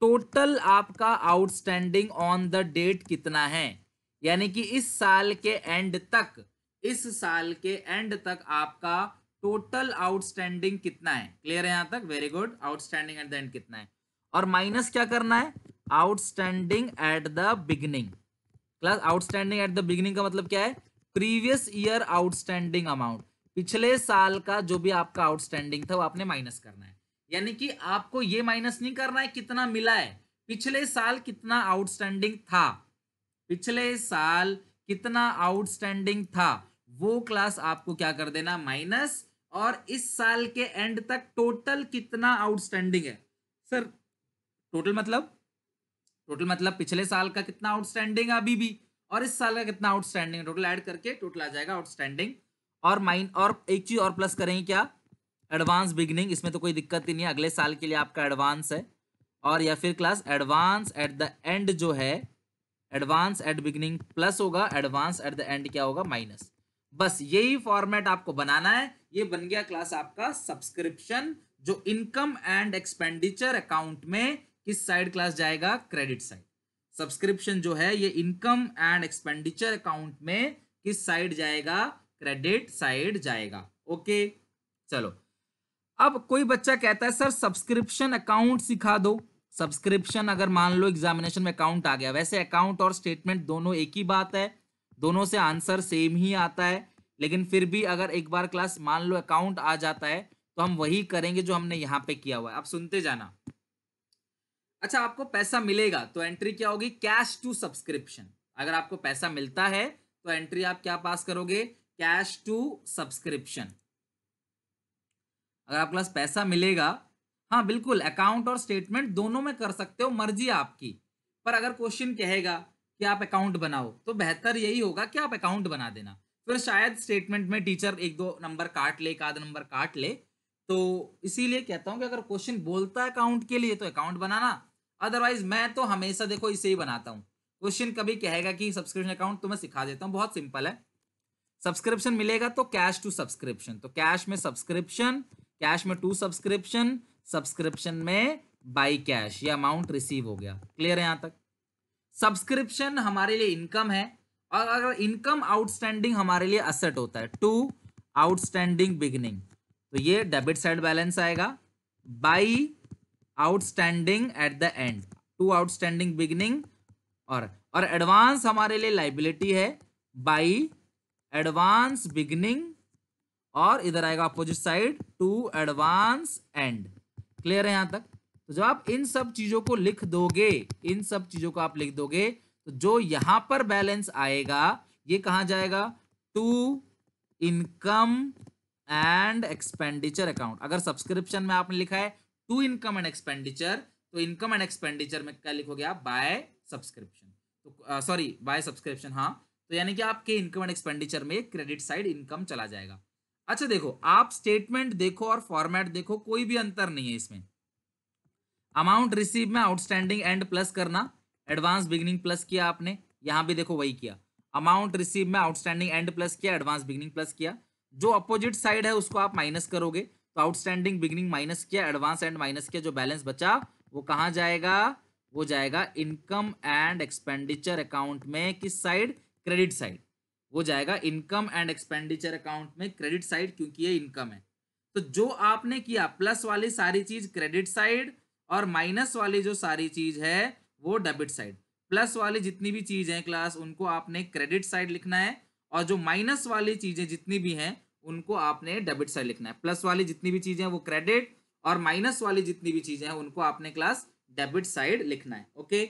टोटल आपका आउटस्टैंडिंग ऑन द डेट कितना है यानी कि इस साल के एंड तक इस साल के एंड तक आपका टोटल आउटस्टैंडिंग कितना है क्लियर है यहां तक very good outstanding at the end कितना है और माइनस क्या करना है outstanding at the beginning class outstanding at the beginning का मतलब क्या है प्रीवियस ईयर आउटस्टैंडिंग अमाउंट पिछले साल का जो भी आपका आउटस्टैंडिंग था वो आपने माइनस करना है यानी कि आपको ये माइनस नहीं करना है कितना मिला है पिछले साल कितना आउटस्टैंडिंग था पिछले साल कितना आउटस्टैंडिंग था वो क्लास आपको क्या कर देना माइनस और इस साल के एंड तक टोटल कितना आउटस्टैंडिंग है सर टोटल मतलब टोटल मतलब पिछले साल का कितना आउटस्टैंडिंग है अभी भी और इस साल का कितना आउटस्टैंडिंग टोटल ऐड करके टोटल आ जाएगा आउटस्टैंडिंग और माइन और एक चीज और प्लस करेंगे क्या एडवांस बिगनिंग इसमें तो कोई दिक्कत ही नहीं है अगले साल के लिए आपका एडवांस है और या फिर class advance at the end जो है एडवांस एट बिगनिंग प्लस होगा एडवांस एट द एंड क्या होगा माइनस बस यही फॉर्मेट आपको बनाना है ये बन गया क्लास आपका सब्सक्रिप्शन जो इनकम एंड एक्सपेंडिचर अकाउंट में किस साइड क्लास जाएगा क्रेडिट साइड सब्सक्रिप्शन जो है ये इनकम एंड एक्सपेंडिचर अकाउंट में किस साइड जाएगा क्रेडिट साइड जाएगा ओके चलो अब कोई बच्चा कहता है सर सब्सक्रिप्शन अकाउंट सिखा दो सब्सक्रिप्शन अगर मान लो एग्जामिनेशन में अकाउंट आ गया वैसे अकाउंट और स्टेटमेंट दोनों एक ही बात है दोनों से आंसर सेम ही आता है लेकिन फिर भी अगर एक बार क्लास मान लो अकाउंट आ जाता है तो हम वही करेंगे जो हमने यहाँ पे किया हुआ है आप सुनते जाना अच्छा आपको पैसा मिलेगा तो एंट्री क्या होगी कैश टू सब्सक्रिप्शन अगर आपको पैसा मिलता है तो एंट्री आप क्या पास करोगे कैश टू सब्सक्रिप्शन अगर आपके पास पैसा मिलेगा हाँ बिल्कुल अकाउंट और स्टेटमेंट दोनों में कर सकते हो मर्जी आपकी पर अगर क्वेश्चन कहेगा कि आप अकाउंट बनाओ तो बेहतर यही होगा कि आप अकाउंट बना देना फिर शायद स्टेटमेंट में टीचर एक दो नंबर काट ले एक आधा नंबर काट ले तो इसीलिए कहता हूँ कि अगर क्वेश्चन बोलता है अकाउंट के लिए तो अकाउंट बनाना अदरवाइज मैं तो हमेशा देखो इसे ही बनाता हूँ क्वेश्चन कभी कहेगा कि सब्सक्रिप्शन अकाउंट तो मैं सिखा देता हूँ बहुत सिंपल है सब्सक्रिप्शन मिलेगा तो कैश टू सब्सक्रिप्शन तो कैश में सब्सक्रिप्शन कैश में टू सब्सक्रिप्शन सब्सक्रिप्शन में बाई कैश या अमाउंट रिसीव हो गया क्लियर है यहाँ तक सब्सक्रिप्शन हमारे लिए इनकम है और अगर इनकम आउटस्टैंडिंग हमारे लिए असेट होता है टू आउटस्टैंडिंग बिगनिंग तो ये डेबिट साइड बैलेंस आएगा by outstanding at the end to outstanding beginning और और एडवांस हमारे लिए लाइबिलिटी है बाई एडवांस बिगिनिंग और इधर आएगा opposite side to advance end clear है यहां तक तो जब आप इन सब चीजों को लिख दोगे इन सब चीजों को आप लिख दोगे तो जो यहां पर बैलेंस आएगा ये कहा जाएगा to income and expenditure account अगर सब्सक्रिप्शन में आपने लिखा है टू इनकम एंड एक्सपेंडिचर तो इनकम एंड एक्सपेंडिचर में क्या लिखोगे आप बाय सब्सक्रिप्शन तो सॉरी बाय सब्सक्रिप्शन हाँ तो यानी कि आपके इनकम एंड एक्सपेंडिचर में क्रेडिट साइड इनकम चला जाएगा अच्छा देखो आप स्टेटमेंट देखो और फॉर्मेट देखो कोई भी अंतर नहीं है इसमें अमाउंट रिसीव में आउटस्टैंडिंग एंड प्लस करना एडवांस बिगनिंग प्लस किया आपने यहां भी देखो वही किया अमाउंट रिसीव में आउटस्टैंडिंग एंड प्लस किया एडवांस बिगनिंग प्लस किया जो अपोजिट साइड है उसको आप माइनस करोगे तो आउटस्टैंडिंग बिगनिंग माइनस किया एडवांस एंड माइनस किया जो बैलेंस बचा वो कहाँ जाएगा वो जाएगा इनकम एंड एक्सपेंडिचर अकाउंट में किस साइड क्रेडिट साइड वो जाएगा इनकम एंड एक्सपेंडिचर अकाउंट में क्रेडिट साइड क्योंकि ये इनकम है तो जो आपने किया प्लस वाली सारी चीज क्रेडिट साइड और माइनस वाली जो सारी चीज है वो डेबिट साइड प्लस वाली जितनी भी चीज है क्लास उनको आपने क्रेडिट साइड लिखना है और जो माइनस वाली चीजें जितनी भी हैं उनको आपने डेबिट साइड लिखना है प्लस वाली जितनी भी चीजें वो क्रेडिट और माइनस वाली जितनी भी चीजें हैं उनको आपने क्लास डेबिट साइड लिखना है ओके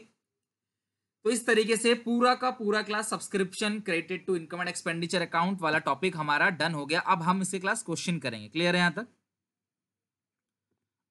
तो इस तरीके से पूरा का पूरा class subscription credit to income and expenditure account वाला टॉपिक हमारा डन हो गया अब हम इसे क्लास क्वेश्चन करेंगे क्लियर है यहां तक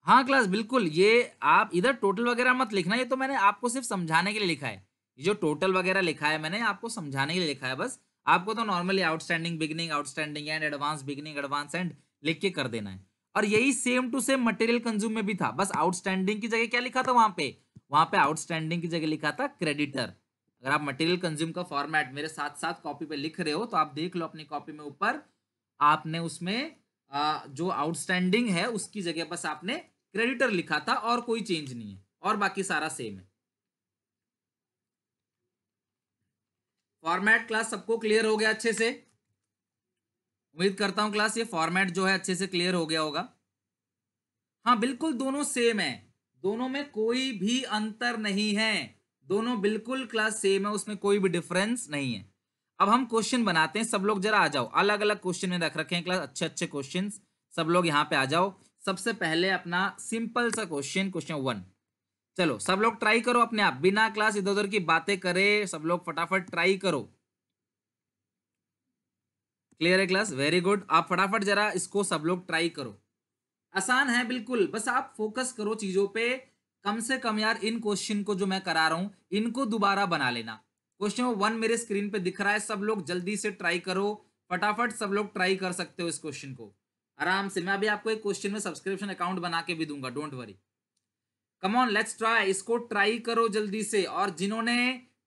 हाँ क्लास बिल्कुल ये आप इधर टोटल वगैरह मत लिखना ये तो मैंने आपको सिर्फ समझाने के लिए लिखा है जो टोटल वगैरह लिखा है मैंने आपको समझाने के लिए लिखा है बस आपको तो normally outstanding beginning outstanding end advance beginning advance end लिख के कर देना है और यही same to same material consume में भी था बस आउटस्टैंडिंग की जगह क्या लिखा था वहां पे वहां पे आउटस्टैंडिंग की जगह लिखा था क्रेडिटर अगर आप मटेरियल कंज्यूम का फॉर्मेट मेरे साथ साथ कॉपी पे लिख रहे हो तो आप देख लो अपनी कॉपी में ऊपर आपने उसमें जो आउटस्टैंडिंग है उसकी जगह बस आपने क्रेडिटर लिखा था और कोई चेंज नहीं है और बाकी सारा सेम है फॉर्मेट क्लास सबको क्लियर हो गया अच्छे से उम्मीद करता हूँ क्लास ये फॉर्मेट जो है अच्छे से क्लियर हो गया होगा हाँ बिल्कुल दोनों सेम है दोनों में कोई भी अंतर नहीं है दोनों बिल्कुल क्लास सेम है उसमें कोई भी डिफरेंस नहीं है अब हम क्वेश्चन बनाते हैं सब लोग जरा आ जाओ अलग अलग क्वेश्चन में रख रखे हैं क्लास अच्छे अच्छे क्वेश्चन सब लोग यहाँ पे आ जाओ सबसे पहले अपना सिंपल सा क्वेश्चन क्वेश्चन वन चलो सब लोग ट्राई करो अपने आप बिना क्लास इधर उधर की बातें करे सब लोग फटाफट ट्राई करो क्लियर है क्लास वेरी गुड आप फटाफट जरा इसको सब लोग ट्राई करो आसान है बिल्कुल बस आप फोकस करो चीजों पे कम से कम यार इन क्वेश्चन को जो मैं करा रहा हूं इनको दोबारा बना लेना क्वेश्चन वन मेरे स्क्रीन पे दिख रहा है सब लोग जल्दी से ट्राई करो फटाफट सब लोग ट्राई कर सकते हो इस क्वेश्चन को आराम से मैं अभी आपको एक क्वेश्चन में सब्सक्रिप्शन अकाउंट बना के भी दूंगा don't worry come on let's try इसको ट्राई करो जल्दी से और जिन्होंने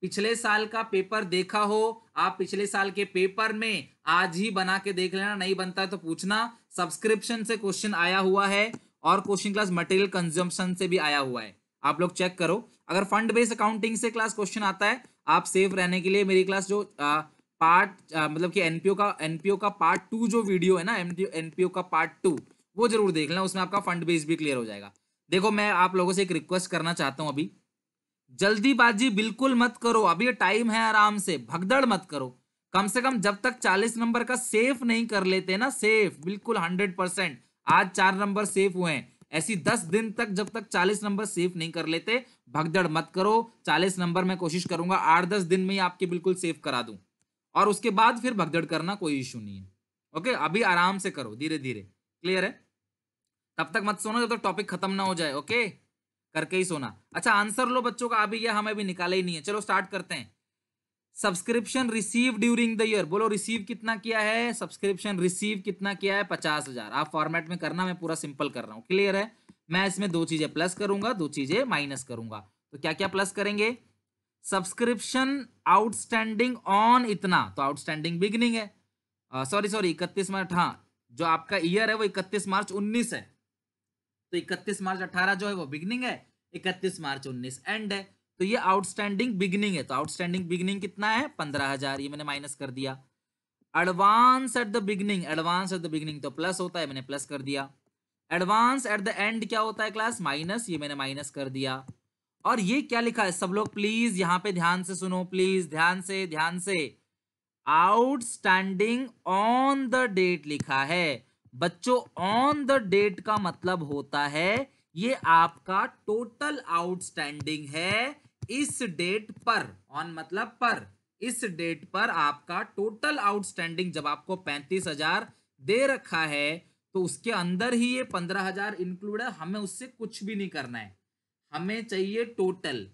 पिछले साल का पेपर देखा हो आप पिछले साल के पेपर में आज ही बना के देख लेना नहीं बनता है तो पूछना सब्सक्रिप्शन से क्वेश्चन आया हुआ है और क्वेश्चन क्लास मटेरियल कंजम्पशन से भी आया हुआ है आप लोग चेक करो अगर फंड बेस्ड अकाउंटिंग से क्लास क्वेश्चन आता है आप सेफ रहने के लिए मेरी क्लास जो आ, पार्ट आ, मतलब कि एनपीओ का एनपीओ का पार्ट टू जो वीडियो है ना एनपीओ का पार्ट टू वो जरूर देख लेना उसमें आपका फंड बेस भी क्लियर हो जाएगा देखो मैं आप लोगों से एक रिक्वेस्ट करना चाहता हूं अभी जल्दीबाजी बिल्कुल मत करो अभी टाइम है आराम से भगदड़ मत करो कम से कम जब तक चालीस नंबर का सेफ नहीं कर लेते ना सेफ बिल्कुल हंड्रेड परसेंट आज चार नंबर सेफ हुए हैं ऐसी दस दिन तक जब तक चालीस नंबर सेफ नहीं कर लेते भगदड़ मत करो चालीस नंबर मैं कोशिश करूंगा आठ दस दिन में ही आपके बिल्कुल सेफ करा दूं और उसके बाद फिर भगदड़ करना कोई इशू नहीं है ओके अभी आराम से करो धीरे धीरे क्लियर है तब तक मत सोना जब तक तो टॉपिक खत्म ना हो जाए ओके करके ही सोना अच्छा आंसर लो बच्चों का अभी यह हमें भी निकाला ही नहीं है चलो स्टार्ट करते हैं subscription receive during the year बोलो रिसीव कितना किया है सब्सक्रिप्शन रिसीव कितना किया है पचास हजार आप फॉर्मेट में करना मैं पूरा सिंपल कर रहा हूँ क्लियर है मैं इसमें दो चीजें प्लस करूंगा दो चीजें माइनस करूंगा तो क्या क्या प्लस करेंगे सब्सक्रिप्शन आउटस्टैंडिंग ऑन इतना तो आउटस्टैंडिंग बिगनिंग है सॉरी सॉरी इकतीस मार्च हाँ जो आपका ईयर है वो इकतीस मार्च उन्नीस है तो इकतीस मार्च अट्ठारह जो है वो बिगनिंग है इकतीस मार्च उन्नीस एंड है तो ये आउटस्टैंडिंग बिगनिंग है तो आउटस्टैंडिंग बिगनिंग कितना है पंद्रह हजार ये मैंने माइनस कर दिया advance at the beginning advance at the beginning तो प्लस होता है मैंने प्लस कर दिया एडवांस एट द एंड क्या होता है क्लास माइनस ये मैंने माइनस कर दिया और ये क्या लिखा है सब लोग प्लीज यहां पे ध्यान से सुनो प्लीज ध्यान से ध्यान से आउटस्टैंडिंग ऑन द डेट लिखा है बच्चों ऑन द डेट का मतलब होता है ये आपका टोटल आउटस्टैंडिंग है इस डेट पर ऑन मतलब पर इस डेट पर आपका टोटल आउटस्टैंडिंग जब आपको पैंतीस हजार दे रखा है तो उसके अंदर ही ये पंद्रह हजार इंक्लूड है हमें उससे कुछ भी नहीं करना है हमें चाहिए टोटल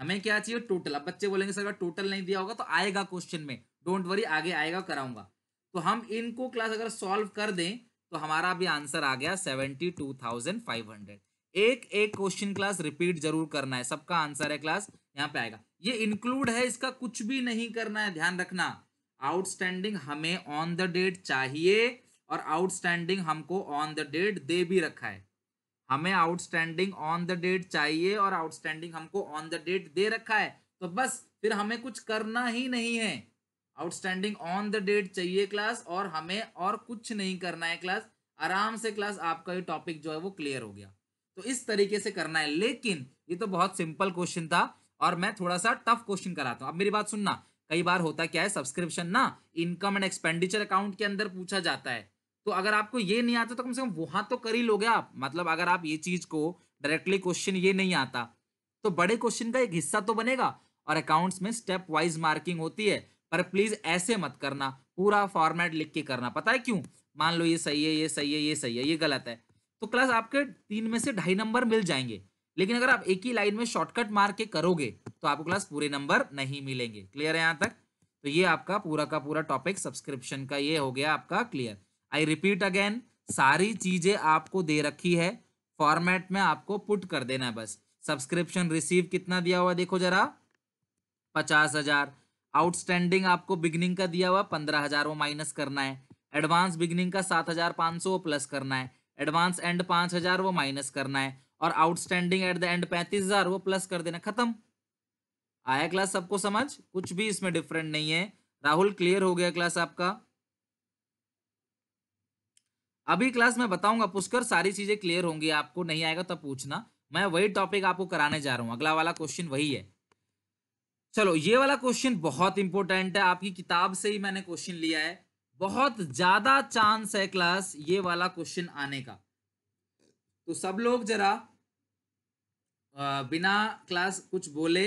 हमें क्या चाहिए टोटल अब बच्चे बोलेंगे सर अगर टोटल नहीं दिया होगा तो आएगा क्वेश्चन में डोंट वरी आगे आएगा कराऊंगा तो हम इनको क्लास अगर सॉल्व कर दें तो हमारा भी आंसर आ गया seventy two thousand five hundred एक एक क्वेश्चन क्लास रिपीट जरूर करना है सबका आंसर है क्लास यहाँ पे आएगा ये इंक्लूड है इसका कुछ भी नहीं करना है ध्यान रखना आउटस्टैंडिंग हमें ऑन द डेट चाहिए और आउटस्टैंडिंग हमको ऑन द डेट दे भी रखा है हमें आउटस्टैंडिंग ऑन द डेट चाहिए और आउटस्टैंडिंग हमको ऑन द डेट दे रखा है तो बस फिर हमें कुछ करना ही नहीं है आउटस्टैंडिंग ऑन द डेट चाहिए क्लास और हमें और कुछ नहीं करना है क्लास आराम से क्लास आपका ये टॉपिक जो है वो क्लियर हो गया तो इस तरीके से करना है लेकिन ये तो बहुत सिंपल क्वेश्चन था और मैं थोड़ा सा टफ क्वेश्चन कराता हूँ अब मेरी बात सुनना कई बार होता क्या है सब्सक्रिप्शन ना इनकम एंड एक्सपेंडिचर अकाउंट के अंदर पूछा जाता है तो अगर आपको ये नहीं आता तो कम से कम वहां तो कर ही लोगे आप मतलब अगर आप ये चीज को डायरेक्टली क्वेश्चन ये नहीं आता तो बड़े क्वेश्चन का एक हिस्सा तो बनेगा और अकाउंट्स में स्टेप वाइज मार्किंग होती है पर प्लीज ऐसे मत करना पूरा फॉर्मेट लिख के करना पता है क्यों मान लो ये सही है ये सही है ये सही है ये गलत है तो क्लास आपके तीन में से ढाई नंबर मिल जाएंगे लेकिन अगर आप एक ही लाइन में शॉर्टकट मार के करोगे तो आपको क्लास पूरे नंबर नहीं मिलेंगे क्लियर है यहाँ तक तो ये आपका पूरा का पूरा टॉपिक सब्सक्रिप्शन का ये हो गया आपका क्लियर आई रिपीट अगेन सारी चीजें आपको दे रखी है फॉर्मेट में आपको पुट कर देना है बस सब्सक्रिप्शन रिसीव कितना दिया हुआ देखो जरा पचास हजार आउटस्टैंडिंग आपको बिगनिंग का दिया हुआ पंद्रह हजार वो माइनस करना है एडवांस बिगनिंग का सात हजार पाँच सौ वो प्लस करना है एडवांस एंड पाँच हजार वो माइनस करना है और आउटस्टैंडिंग एट द एंड पैंतीस हजार वो प्लस कर देना खत्म आया क्लास सबको समझ कुछ भी इसमें डिफरेंट नहीं है राहुल क्लियर हो गया क्लास आपका अभी क्लास में बताऊंगा पुष्कर सारी चीजें क्लियर होंगी आपको नहीं आएगा तब तो पूछना मैं वही टॉपिक आपको कराने जा रहा हूं अगला वाला क्वेश्चन वही है चलो ये वाला क्वेश्चन बहुत इंपॉर्टेंट है आपकी किताब से ही मैंने क्वेश्चन लिया है बहुत ज्यादा चांस है क्लास ये वाला क्वेश्चन आने का तो सब लोग जरा बिना क्लास कुछ बोले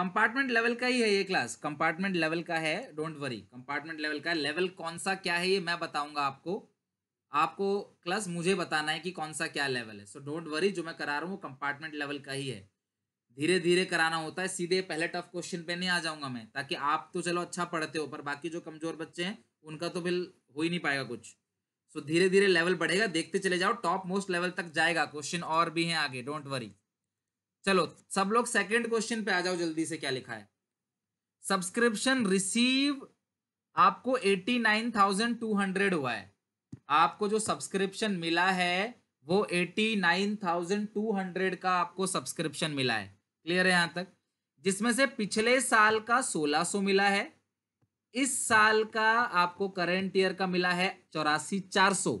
कंपार्टमेंट लेवल का ही है ये क्लास कंपार्टमेंट लेवल का है डोंट वरी कंपार्टमेंट लेवल का लेवल कौन सा क्या है ये मैं बताऊंगा आपको आपको क्लास मुझे बताना है कि कौन सा क्या लेवल है सो डोंट वरी जो मैं करा रहा हूँ वो कंपार्टमेंट लेवल का ही है धीरे धीरे कराना होता है सीधे पहले टफ क्वेश्चन पे नहीं आ जाऊंगा मैं ताकि आप तो चलो अच्छा पढ़ते हो पर बाकी जो कमजोर बच्चे हैं उनका तो बिल हो ही नहीं पाएगा कुछ सो so, धीरे धीरे लेवल बढ़ेगा देखते चले जाओ टॉप मोस्ट लेवल तक जाएगा क्वेश्चन और भी हैं आगे डोंट वरी चलो सब लोग सेकेंड क्वेश्चन पे आ जाओ जल्दी से क्या लिखा है सब्सक्रिप्शन रिसीव आपको eighty nine thousand two hundred हुआ है आपको जो सब्सक्रिप्शन मिला है वो eighty nine thousand two hundred का आपको सब्सक्रिप्शन मिला है क्लियर है यहां तक जिसमें से पिछले साल का 1600 मिला है इस साल का आपको करंट ईयर का मिला है चौरासी चार सौ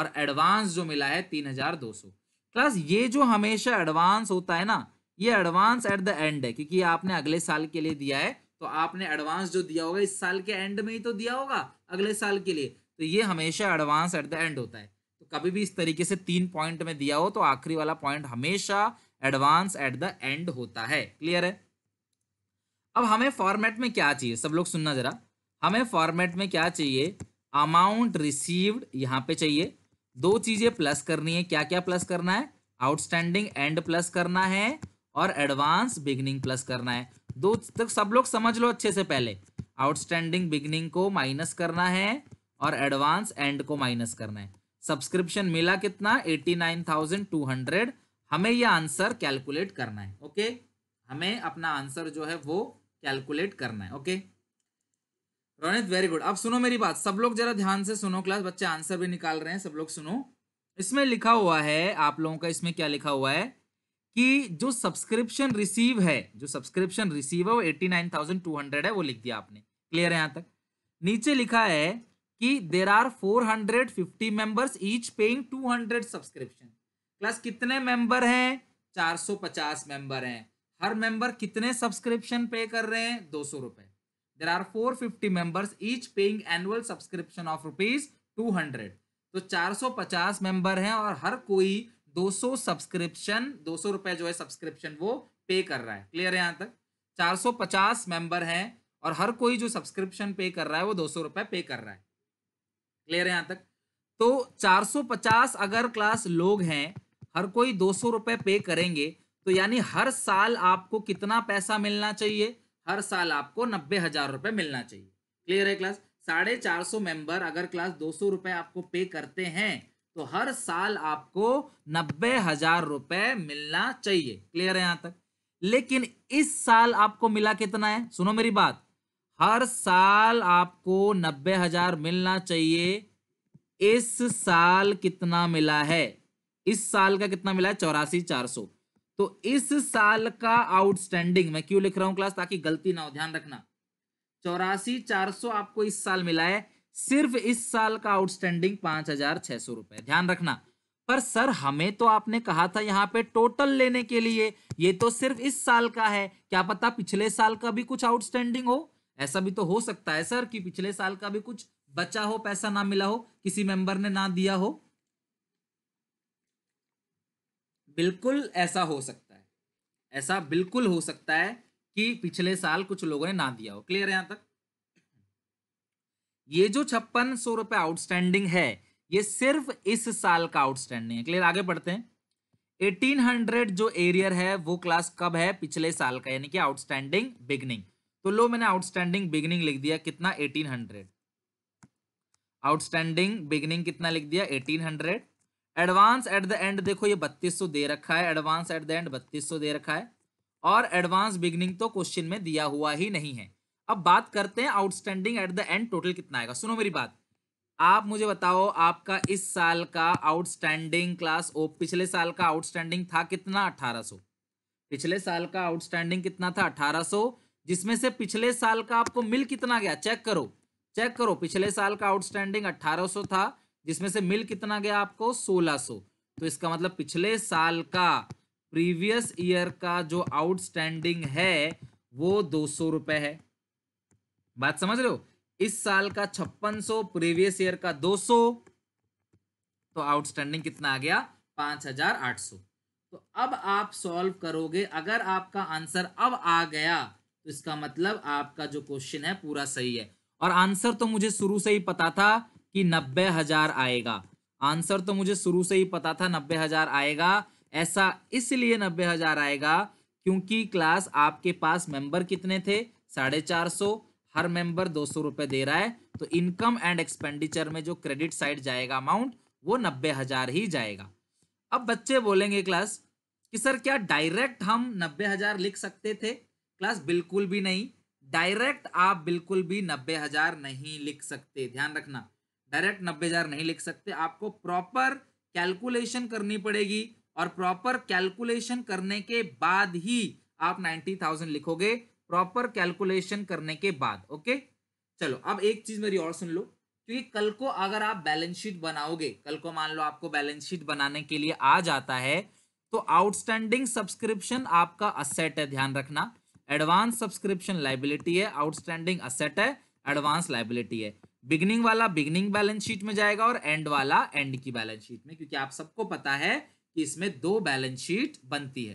और एडवांस जो मिला है तीन हजार दो क्लास ये जो हमेशा एडवांस होता है ना ये एडवांस एट द एंड है क्योंकि आपने अगले साल के लिए दिया है तो आपने एडवांस जो दिया होगा इस साल के एंड में ही तो दिया होगा अगले साल के लिए तो ये हमेशा एडवांस एट द एंड होता है तो कभी भी इस तरीके से तीन पॉइंट में दिया हो तो आखिरी वाला पॉइंट हमेशा एडवांस एट द एंड होता है क्लियर है अब हमें फॉर्मेट में क्या चाहिए सब लोग सुनना जरा हमें फॉर्मेट में क्या चाहिए अमाउंट रिसीव्ड यहां पे चाहिए दो चीजें प्लस करनी है क्या क्या प्लस करना है आउटस्टैंडिंग एंड प्लस करना है और एडवांस बिगनिंग प्लस करना है दो तक तो सब लोग समझ लो अच्छे से पहले आउटस्टैंडिंग बिगनिंग को माइनस करना है और एडवांस एंड को माइनस करना है सब्सक्रिप्शन मिला कितना eighty nine thousand two hundred हमें यह आंसर कैलकुलेट करना है ओके हमें अपना आंसर जो है वो कैलकुलेट करना है ओके रोनित वेरी गुड अब सुनो मेरी बात सब लोग जरा ध्यान से सुनो क्लास बच्चे आंसर भी निकाल रहे हैं सब लोग सुनो इसमें लिखा हुआ है आप लोगों का इसमें क्या लिखा हुआ है कि जो सब्सक्रिप्शन रिसीव है जो सब्सक्रिप्शन रिसीव है वो eighty nine thousand two hundred है वो लिख दिया आपने क्लियर है यहाँ तक नीचे लिखा है कि there are four hundred fifty members each paying two hundred subscription plus कितने मेंबर हैं 450 मेंबर हैं हर मेंबर कितने सब्सक्रिप्शन पे कर रहे हैं दो सौ रुपए there are four fifty members each paying annual subscription of rupees two hundred तो 450 मेंबर हैं और हर कोई 200 सब्सक्रिप्शन दो सौ रुपए जो है सब्सक्रिप्शन वो पे कर रहा है क्लियर है यहाँ तक 450 मेंबर हैं और हर कोई जो सब्सक्रिप्शन पे कर रहा है वो दो सौ रुपए पे कर रहा है क्लियर है यहाँ तक तो 450 अगर क्लास लोग हैं हर कोई दो सौ रुपए पे करेंगे तो यानी हर साल आपको कितना पैसा मिलना चाहिए हर साल आपको नब्बे हजार रुपये मिलना चाहिए क्लियर है क्लास साढ़े चार सौ मेंबर अगर क्लास दो सौ रुपये आपको पे करते हैं तो हर साल आपको नब्बे हजार रुपये मिलना चाहिए क्लियर है यहां तक लेकिन इस साल आपको मिला कितना है सुनो मेरी बात हर साल आपको नब्बे हजार मिलना चाहिए इस साल कितना मिला है इस साल का कितना मिला है चौरासी चार सौ तो इस साल का आउटस्टैंडिंग मैं क्यों लिख रहा हूं क्लास ताकि गलती ना हो ध्यान रखना चौरासी चार सौ आपको इस साल मिला है सिर्फ इस साल का आउटस्टैंडिंग पांच हजार छह सौ रुपए ध्यान रखना पर सर हमें तो आपने कहा था यहाँ पे टोटल लेने के लिए ये तो सिर्फ इस साल का है क्या पता पिछले साल का भी कुछ आउटस्टैंडिंग हो ऐसा भी तो हो सकता है सर कि पिछले साल का भी कुछ बचा हो पैसा ना मिला हो किसी मेंबर ने ना दिया हो बिल्कुल ऐसा हो सकता है ऐसा बिल्कुल हो सकता है कि पिछले साल कुछ लोगों ने ना दिया हो क्लियर है यहां तक ये जो छप्पन सौ रुपए आउटस्टैंडिंग है ये सिर्फ इस साल का आउटस्टैंडिंग है क्लियर आगे बढ़ते हैं एटीन हंड्रेड जो एरियर है वो क्लास कब है पिछले साल का यानी कि आउटस्टैंडिंग बिगनिंग तो लो मैंने आउटस्टैंडिंग बिगनिंग लिख दिया कितना एटीन हंड्रेड आउटस्टैंडिंग बिगनिंग कितना लिख दिया eighteen hundred advance at the end देखो ये बत्तीस सौ दे रखा है एडवांस एट द एंड बत्तीस सौ दे रखा है और एडवांस बिगनिंग तो क्वेश्चन में दिया हुआ ही नहीं है अब बात करते हैं outstanding at the end total कितना आएगा सुनो मेरी बात आप मुझे बताओ आपका इस साल का आउटस्टैंडिंग क्लास ओ पिछले साल का आउटस्टैंडिंग था कितना 1800 पिछले साल का आउटस्टैंडिंग कितना था 1800 जिसमें से पिछले साल का आपको मिल कितना गया चेक करो चेक करो पिछले साल का आउटस्टैंडिंग 1800 था जिसमें से मिल कितना गया आपको 1600 तो इसका मतलब पिछले साल का प्रीवियस ईयर का जो आउटस्टैंडिंग है वो दो सौ रुपये है बात समझ रहे हो इस साल का छप्पन सो प्रीवियस ईयर का दो सौ तो आउटस्टैंडिंग कितना आ गया पांच हजार आठ सौ तो अब आप सॉल्व करोगे अगर आपका आंसर अब आ गया तो इसका मतलब आपका जो क्वेश्चन है पूरा सही है और आंसर तो मुझे शुरू से ही पता था कि नब्बे हजार आएगा आंसर तो मुझे शुरू से ही पता था नब्बे हजार आएगा ऐसा इसलिए नब्बे हजार आएगा क्योंकि क्लास आपके पास मेंबर कितने थे साढ़े चार सौ हर मेंबर दो सौ रुपए दे रहा है तो इनकम एंड एक्सपेंडिचर में जो क्रेडिट साइड जाएगा अमाउंट वो नब्बे हजार ही जाएगा अब बच्चे बोलेंगे क्लास कि सर क्या डायरेक्ट हम नब्बे हजार लिख सकते थे क्लास बिल्कुल भी नहीं डायरेक्ट आप बिल्कुल भी नब्बे हजार नहीं लिख सकते ध्यान रखना डायरेक्ट नब्बे हजार नहीं लिख सकते आपको प्रॉपर कैलकुलेशन करनी पड़ेगी और प्रॉपर कैलकुलेशन करने के बाद ही आप नाइन्टी थाउजेंड लिखोगे प्रॉपर कैलकुलेशन करने के बाद ओके चलो अब एक चीज मेरी और सुन लो क्योंकि कल को अगर आप बैलेंस शीट बनाओगे कल को मान लो आपको बैलेंस शीट बनाने के लिए आ जाता है तो आउटस्टैंडिंग सब्सक्रिप्शन आपका असेट है ध्यान रखना एडवांस सब्सक्रिप्शन लाइबिलिटी है आउटस्टैंडिंग असेट है एडवांस लाइबिलिटी है बिगनिंग वाला बिगनिंग बैलेंस शीट में जाएगा और एंड वाला एंड की बैलेंस शीट में क्योंकि आप सबको पता है कि इसमें दो बैलेंस शीट बनती है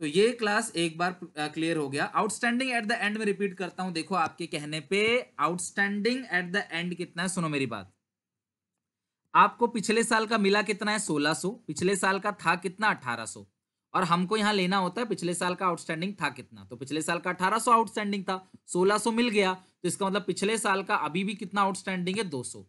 तो ये क्लास एक बार क्लियर हो गया आउटस्टैंडिंग एट द एंड में रिपीट करता हूं देखो आपके कहने पे आउटस्टैंडिंग एट द एंड कितना है सुनो मेरी बात आपको पिछले साल का मिला कितना है 1600 पिछले साल का था कितना 1800 और हमको यहां लेना होता है पिछले साल का आउटस्टैंडिंग था कितना तो पिछले साल का 1800 आउटस्टैंडिंग था 1600 मिल गया तो इसका मतलब पिछले साल का अभी भी कितना आउटस्टैंडिंग है 200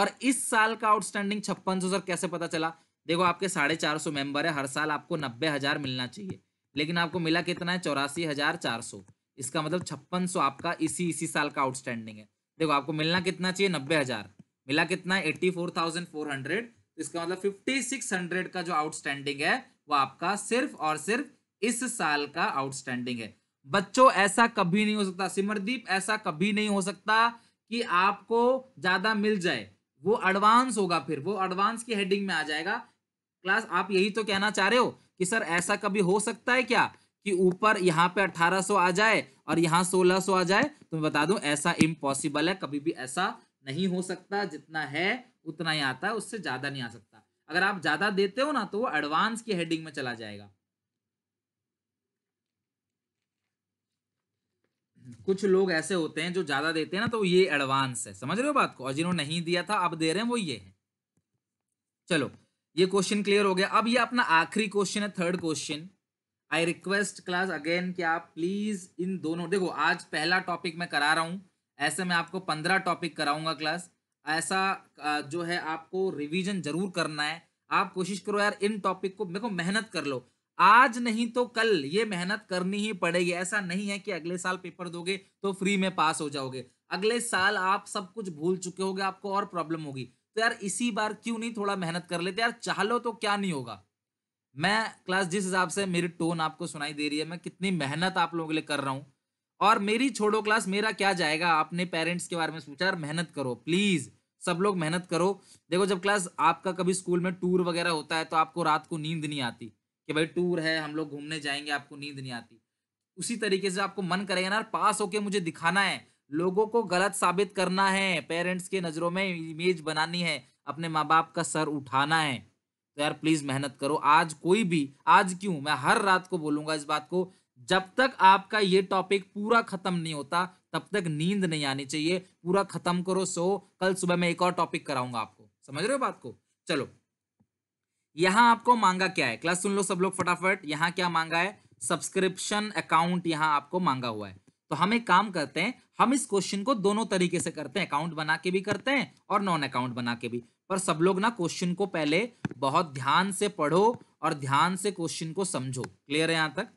और इस साल का आउटस्टैंडिंग छप्पन सर कैसे पता चला देखो आपके साढ़े चार सौ मेंबर है हर साल आपको नब्बे हज़ार मिलना चाहिए लेकिन आपको मिला कितना है चौरासी हज़ार चार सौ इसका मतलब छप्पन सौ आपका इसी इसी साल का आउटस्टैंडिंग है देखो आपको मिलना कितना चाहिए नब्बे हज़ार मिला कितना है eighty four thousand four hundred तो इसका मतलब फिफ्टी सिक्स हंड्रेड का जो आउटस्टैंडिंग है वो आपका सिर्फ और सिर्फ इस साल का आउटस्टैंडिंग है बच्चों ऐसा कभी नहीं हो सकता सिमरदीप ऐसा कभी नहीं हो सकता कि आपको ज़्यादा मिल जाए वो एडवांस होगा फिर वो एडवांस की हेडिंग में आ जाएगा क्लास आप यही तो कहना चाह रहे हो कि सर ऐसा कभी हो सकता है क्या कि ऊपर यहाँ पे 1800 आ जाए और यहाँ 1600 आ जाए तो मैं बता दूं ऐसा इम्पॉसिबल है कभी भी ऐसा नहीं हो सकता जितना है उतना ही आता है उससे ज़्यादा नहीं आ सकता अगर आप ज़्यादा देते हो ना तो वो एडवांस की हेडिंग में चला जाएगा कुछ लोग ऐसे होते हैं जो ज़्यादा देते हैं ना तो ये एडवांस है समझ रहे हो बात को और जिन्होंने नहीं दिया था अब दे रहे हैं वो ये है चलो ये क्वेश्चन क्लियर हो गया अब ये अपना आखिरी क्वेश्चन है third question I request class again कि आप प्लीज़ इन दोनों देखो आज पहला टॉपिक मैं करा रहा हूँ ऐसे में आपको पंद्रह टॉपिक कराऊंगा क्लास ऐसा जो है आपको रिविजन जरूर करना है आप कोशिश करो यार इन टॉपिक को देखो मेहनत कर लो आज नहीं तो कल ये मेहनत करनी ही पड़ेगी ऐसा नहीं है कि अगले साल पेपर दोगे तो फ्री में पास हो जाओगे अगले साल आप सब कुछ भूल चुके होगे आपको और प्रॉब्लम होगी तो यार इसी बार क्यों नहीं थोड़ा मेहनत कर लेते यार चाह लो तो क्या नहीं होगा मैं क्लास जिस हिसाब से मेरी टोन आपको सुनाई दे रही है मैं कितनी मेहनत आप लोगों के लिए कर रहा हूँ और मेरी छोड़ो क्लास मेरा क्या जाएगा आपने पेरेंट्स के बारे में सोचा यार मेहनत करो प्लीज़ सब लोग मेहनत करो देखो जब क्लास आपका कभी स्कूल में टूर वगैरह होता है तो आपको रात को नींद नहीं आती कि भाई टूर है हम लोग घूमने जाएंगे आपको नींद नहीं आती उसी तरीके से आपको मन करेगा ना पास होके मुझे दिखाना है लोगों को गलत साबित करना है पेरेंट्स के नज़रों में इमेज बनानी है अपने माँ बाप का सर उठाना है तो यार प्लीज़ मेहनत करो आज कोई भी आज क्यों मैं हर रात को बोलूँगा इस बात को जब तक आपका ये टॉपिक पूरा ख़त्म नहीं होता तब तक नींद नहीं आनी चाहिए पूरा ख़त्म करो सो कल सुबह मैं एक और टॉपिक कराऊंगा आपको समझ रहे हो बात को चलो यहां आपको मांगा क्या है क्लास सुन लो सब लोग फटाफट यहां क्या मांगा है सब्सक्रिप्शन अकाउंट यहां आपको मांगा हुआ है तो हम एक काम करते हैं हम इस क्वेश्चन को दोनों तरीके से करते हैं अकाउंट बना के भी करते हैं और नॉन अकाउंट बना के भी पर सब लोग ना क्वेश्चन को पहले बहुत ध्यान से पढ़ो और ध्यान से क्वेश्चन को समझो क्लियर है यहां तक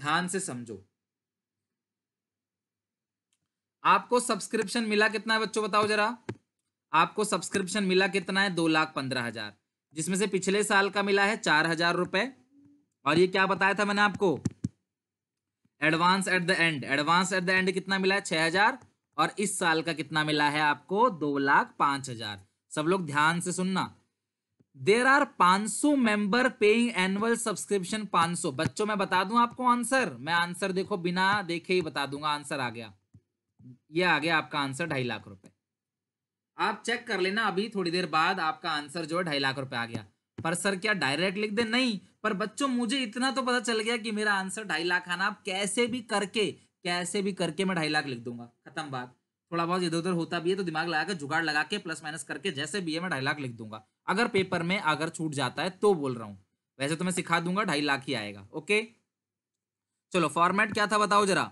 ध्यान से समझो आपको सब्सक्रिप्शन मिला कितना है बच्चों बताओ जरा आपको सब्सक्रिप्शन मिला कितना है दो लाख पंद्रह हजार जिसमें से पिछले साल का मिला है चार हजार रुपए और ये क्या बताया था मैंने आपको advance at the end advance at the end कितना मिला है छह हजार और इस साल का कितना मिला है आपको दो लाख पांच हजार सब लोग ध्यान से सुनना देर आर पांच सौ मेंबर पेइंग एनुअल सब्सक्रिप्शन पांच सौ बच्चों मैं बता दू आपको आंसर मैं आंसर देखो बिना देखे ही बता दूंगा आंसर आ गया ये आ गया आपका आंसर ढाई लाख रुपए आप चेक कर लेना अभी थोड़ी देर बाद आपका आंसर जो है ढाई लाख रुपए आ गया पर सर क्या डायरेक्ट लिख दे नहीं पर बच्चों मुझे इतना तो पता चल गया कि मेरा आंसर ढाई लाख आना आप कैसे भी करके कैसे भी करके मैं ढाई लाख लिख दूंगा खत्म बात थोड़ा बहुत इधर उधर होता भी है तो दिमाग लगा के जुगाड़ लगा के प्लस माइनस करके जैसे भी है मैं ढाई लाख लिख दूंगा अगर पेपर में अगर छूट जाता है तो बोल रहा हूँ वैसे तो मैं सिखा दूंगा ढाई लाख ही आएगा ओके चलो फॉर्मेट क्या था बताओ जरा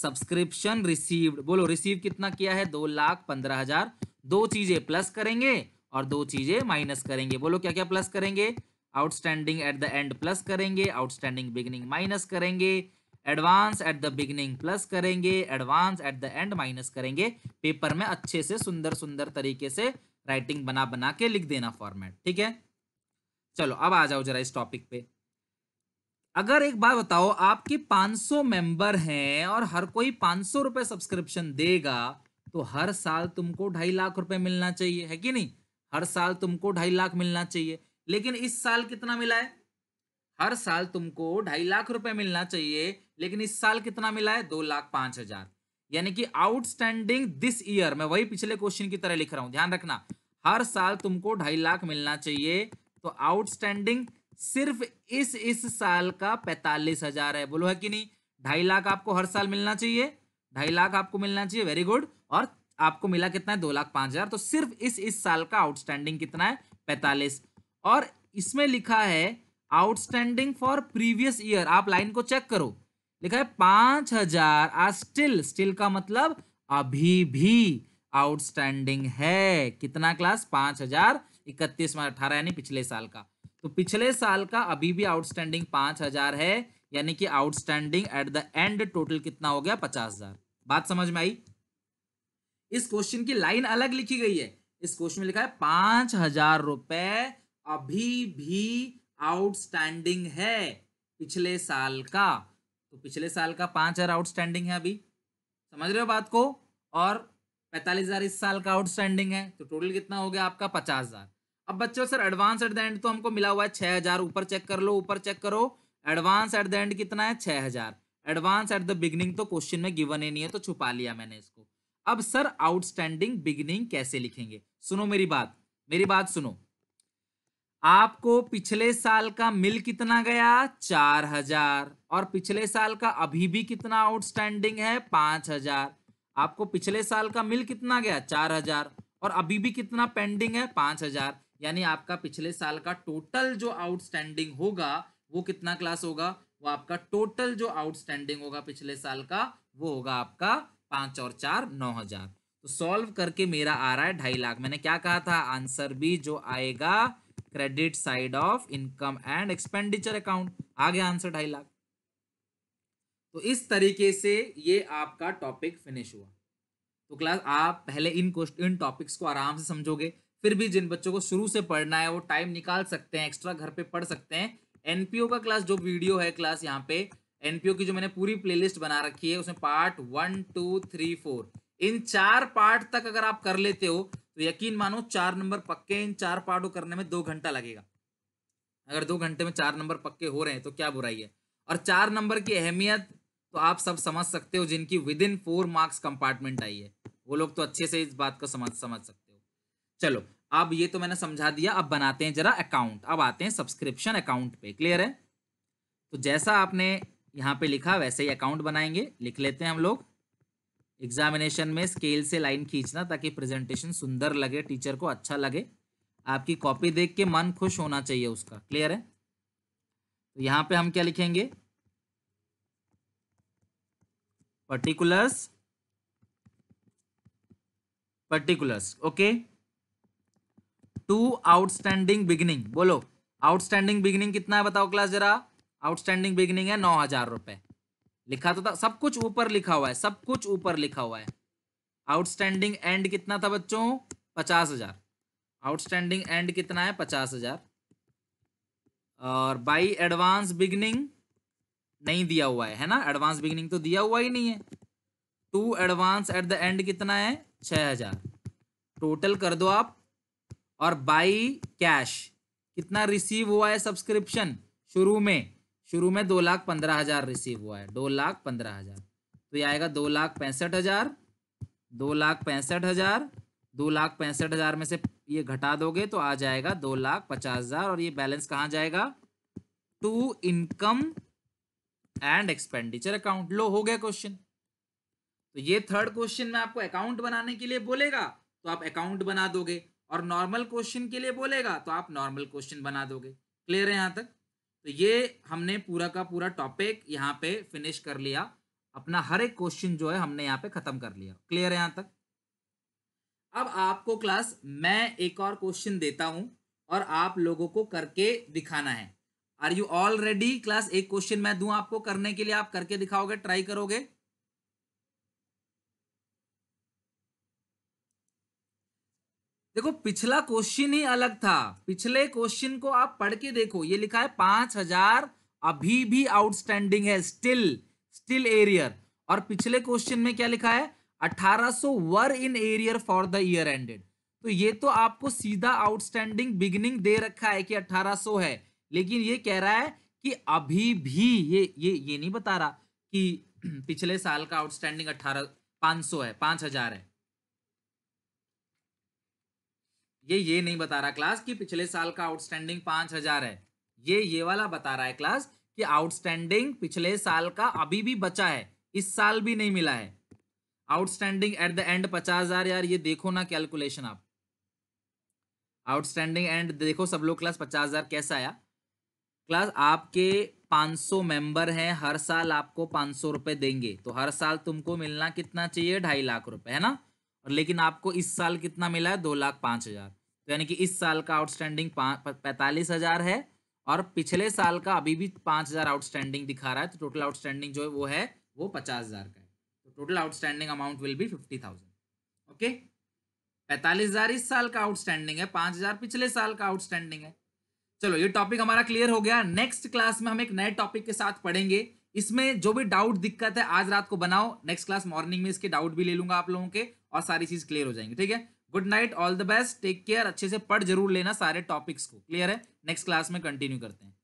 सब्सक्रिप्शन रिसीव्ड बोलो रिसीव कितना किया है दो लाख पंद्रह हजार दो चीजें प्लस करेंगे और दो चीजें माइनस करेंगे बोलो क्या क्या प्लस करेंगे outstanding at the end plus करेंगे आउटस्टैंडिंग बिगनिंग माइनस करेंगे advance at the beginning plus करेंगे advance at the end minus करेंगे पेपर में अच्छे से सुंदर सुंदर तरीके से राइटिंग बना बना के लिख देना फॉर्मेट ठीक है चलो अब आ जाओ जरा इस टॉपिक पे अगर एक बात बताओ आपके 500 मेंबर हैं और हर कोई पांच सौ सब्सक्रिप्शन देगा तो हर साल तुमको ढाई लाख रुपए मिलना चाहिए है कि नहीं हर साल तुमको ढाई लाख मिलना चाहिए लेकिन इस साल कितना मिला है हर साल तुमको ढाई लाख रुपए मिलना चाहिए लेकिन इस साल कितना मिला है दो लाख पांच हजार यानी कि आउटस्टैंडिंग दिस ईयर मैं वही पिछले क्वेश्चन की तरह लिख रहा हूं ध्यान रखना हर साल तुमको ढाई लाख मिलना चाहिए तो आउटस्टैंडिंग सिर्फ इस इस साल का पैंतालीस हजार है बोलो है कि नहीं ढाई लाख आपको हर साल मिलना चाहिए ढाई लाख आपको मिलना चाहिए वेरी गुड और आपको मिला कितना है दो लाख पांच हजार तो सिर्फ इस इस साल का आउटस्टैंडिंग कितना है पैंतालीस और इसमें लिखा है आउटस्टैंडिंग फॉर प्रीवियस ईयर आप लाइन को चेक करो लिखा है पांच हजार आर स्टिल स्टिल का मतलब अभी भी आउटस्टैंडिंग है कितना क्लास पांच हजार इकतीस में अठारह यानी पिछले साल का तो पिछले साल का अभी भी आउटस्टैंडिंग पांच हजार है यानी कि outstanding at the end total कितना हो गया पचास हजार बात समझ में आई इस क्वेश्चन की लाइन अलग लिखी गई है इस क्वेश्चन में लिखा है पांच हजार रुपए अभी भी आउटस्टैंडिंग है पिछले साल का तो पिछले साल का पांच हजार आउटस्टैंडिंग है अभी समझ रहे हो बात को और पैंतालीस हजार इस साल का आउटस्टैंडिंग है तो टोटल कितना हो गया आपका पचास हजार अब बच्चों sir advance at the end तो हमको मिला हुआ है छह हज़ार ऊपर चेक कर लो ऊपर चेक करो एडवांस एट द एंड कितना है छह हज़ार एडवांस एट द बिगनिंग तो क्वेश्चन में गिवन ही नहीं है तो छुपा लिया मैंने इसको अब सर आउटस्टैंडिंग बिगनिंग कैसे लिखेंगे सुनो मेरी बात मेरी बात सुनो आपको पिछले साल का मिल कितना गया चार हजार और पिछले साल का अभी भी कितना आउटस्टैंडिंग है पांच हजार आपको पिछले साल का मिल कितना गया चार हजार और अभी भी कितना पेंडिंग है पांच हजार यानी आपका पिछले साल का टोटल जो आउटस्टैंडिंग होगा वो कितना क्लास होगा वो आपका टोटल जो आउटस्टैंडिंग होगा पिछले साल का वो होगा आपका पांच और चार नौ हजार तो सॉल्व करके मेरा आ रहा है ढाई लाख मैंने क्या कहा था आंसर भी जो आएगा credit side of income and expenditure account आ गया आंसर ढाई लाख तो इस तरीके से ये आपका टॉपिक फिनिश हुआ तो क्लास आप पहले इन क्वेश्चन इन टॉपिक्स को आराम से समझोगे फिर भी जिन बच्चों को शुरू से पढ़ना है वो टाइम निकाल सकते हैं एक्स्ट्रा घर पे पढ़ सकते हैं एनपीओ का क्लास जो वीडियो है क्लास यहाँ पे एनपीओ की जो मैंने पूरी प्लेलिस्ट बना रखी है उसमें part one two three four इन चार पार्ट तक अगर आप कर लेते हो तो यकीन मानो चार नंबर पक्के इन चार पार्ट को करने में दो घंटा लगेगा अगर दो घंटे में चार नंबर पक्के हो रहे हैं तो क्या बुराई है और चार नंबर की अहमियत तो आप सब समझ सकते हो जिनकी within four marks compartment आई है वो लोग तो अच्छे से इस बात को समझ समझ सकते चलो अब ये तो मैंने समझा दिया अब बनाते हैं जरा अकाउंट अब आते हैं सब्सक्रिप्शन अकाउंट पे क्लियर है तो जैसा आपने यहाँ पे लिखा वैसे ही अकाउंट बनाएंगे लिख लेते हैं हम लोग एग्जामिनेशन में स्केल से लाइन खींचना ताकि प्रेजेंटेशन सुंदर लगे टीचर को अच्छा लगे आपकी कॉपी देख के मन खुश होना चाहिए उसका क्लियर है तो यहाँ पे हम क्या लिखेंगे particulars particulars okay okay? To outstanding beginning बोलो आउटस्टैंडिंग बिगनिंग कितना है बताओ क्लास जरा आउटस्टैंडिंग बिगनिंग है नौ हजार रुपए लिखा तो था सब कुछ ऊपर लिखा हुआ है सब कुछ ऊपर लिखा हुआ है आउटस्टैंडिंग एंड कितना था बच्चों पचास हजार आउटस्टैंडिंग एंड कितना है पचास हजार और बाई एडवांस बिगनिंग नहीं दिया हुआ है है ना एडवांस बिगनिंग तो दिया हुआ ही नहीं है to advance at the end कितना है छः हजार टोटल कर दो आप और बाई कैश कितना रिसीव हुआ है सब्सक्रिप्शन शुरू में शुरू में दो लाख पंद्रह हजार रिसीव हुआ है दो लाख पंद्रह हजार तो ये आएगा दो लाख पैंसठ हजार दो लाख पैंसठ हजार दो लाख पैंसठ हजार में से ये घटा दोगे तो आ जाएगा दो लाख पचास हजार और ये बैलेंस कहाँ जाएगा to income and expenditure account लो हो गया क्वेश्चन तो ये थर्ड क्वेश्चन में आपको अकाउंट बनाने के लिए बोलेगा तो आप अकाउंट बना दोगे और नॉर्मल क्वेश्चन के लिए बोलेगा तो आप नॉर्मल क्वेश्चन बना दोगे क्लियर है यहाँ तक तो ये हमने पूरा का पूरा टॉपिक यहाँ पे फिनिश कर लिया अपना हर एक क्वेश्चन जो है हमने यहाँ पे खत्म कर लिया क्लियर है यहाँ तक अब आपको क्लास मैं एक और क्वेश्चन देता हूँ और आप लोगों को करके दिखाना है आर यू ऑलरेडी क्लास एक क्वेश्चन मैं दूं आपको करने के लिए आप करके दिखाओगे ट्राई करोगे देखो पिछला क्वेश्चन ही अलग था पिछले क्वेश्चन को आप पढ़ के देखो ये लिखा है पांच हजार अभी भी आउटस्टैंडिंग है स्टिल स्टिल एरियर और पिछले क्वेश्चन में क्या लिखा है अठारह सो were in arrear for the year ended तो ये तो आपको सीधा आउटस्टैंडिंग बिगिनिंग दे रखा है कि सो है लेकिन ये कह रहा है कि अभी भी ये ये ये नहीं बता रहा कि पिछले साल का आउटस्टैंडिंग अठारह पाँच सौ है पाँच हजार है ये ये नहीं बता रहा क्लास कि पिछले साल का आउटस्टैंडिंग पांच हजार है ये ये वाला बता रहा है क्लास कि आउटस्टैंडिंग पिछले साल का अभी भी बचा है इस साल भी नहीं मिला है आउटस्टैंडिंग एट द एंड पचास हजार यार ये देखो ना कैलकुलेशन आप आउटस्टैंडिंग एंड देखो सब लोग क्लास पचास हजार कैसा आया क्लास आपके पांच सौ मेंबर हैं हर साल आपको पांच सौ रुपए देंगे तो हर साल तुमको मिलना कितना चाहिए ढाई लाख रुपए है ना और लेकिन आपको इस साल कितना मिला है दो लाख पाँच हज़ार तो यानी कि इस साल का आउटस्टैंडिंग पैंतालीस हज़ार है और पिछले साल का अभी भी पाँच हज़ार आउटस्टैंडिंग दिखा रहा है तो टोटल आउटस्टैंडिंग जो है वो है वो पचास हज़ार का है तो टोटल आउटस्टैंडिंग अमाउंट विल भी फिफ्टी थाउजेंड ओके पैंतालीस हज़ार इस साल का आउटस्टैंडिंग है पाँच हज़ार पिछले साल का आउटस्टैंडिंग है चलो ये टॉपिक हमारा क्लियर हो गया नेक्स्ट क्लास में हम एक नए टॉपिक के साथ पढ़ेंगे इसमें जो भी डाउट दिक्कत है आज रात को बनाओ नेक्स्ट क्लास मॉर्निंग में इसके डाउट भी ले लूंगा आप लोगों के और सारी चीज़ क्लियर हो जाएंगी ठीक है good night all the best take care अच्छे से पढ़ जरूर लेना सारे टॉपिक्स को क्लियर है नेक्स्ट क्लास में कंटिन्यू करते हैं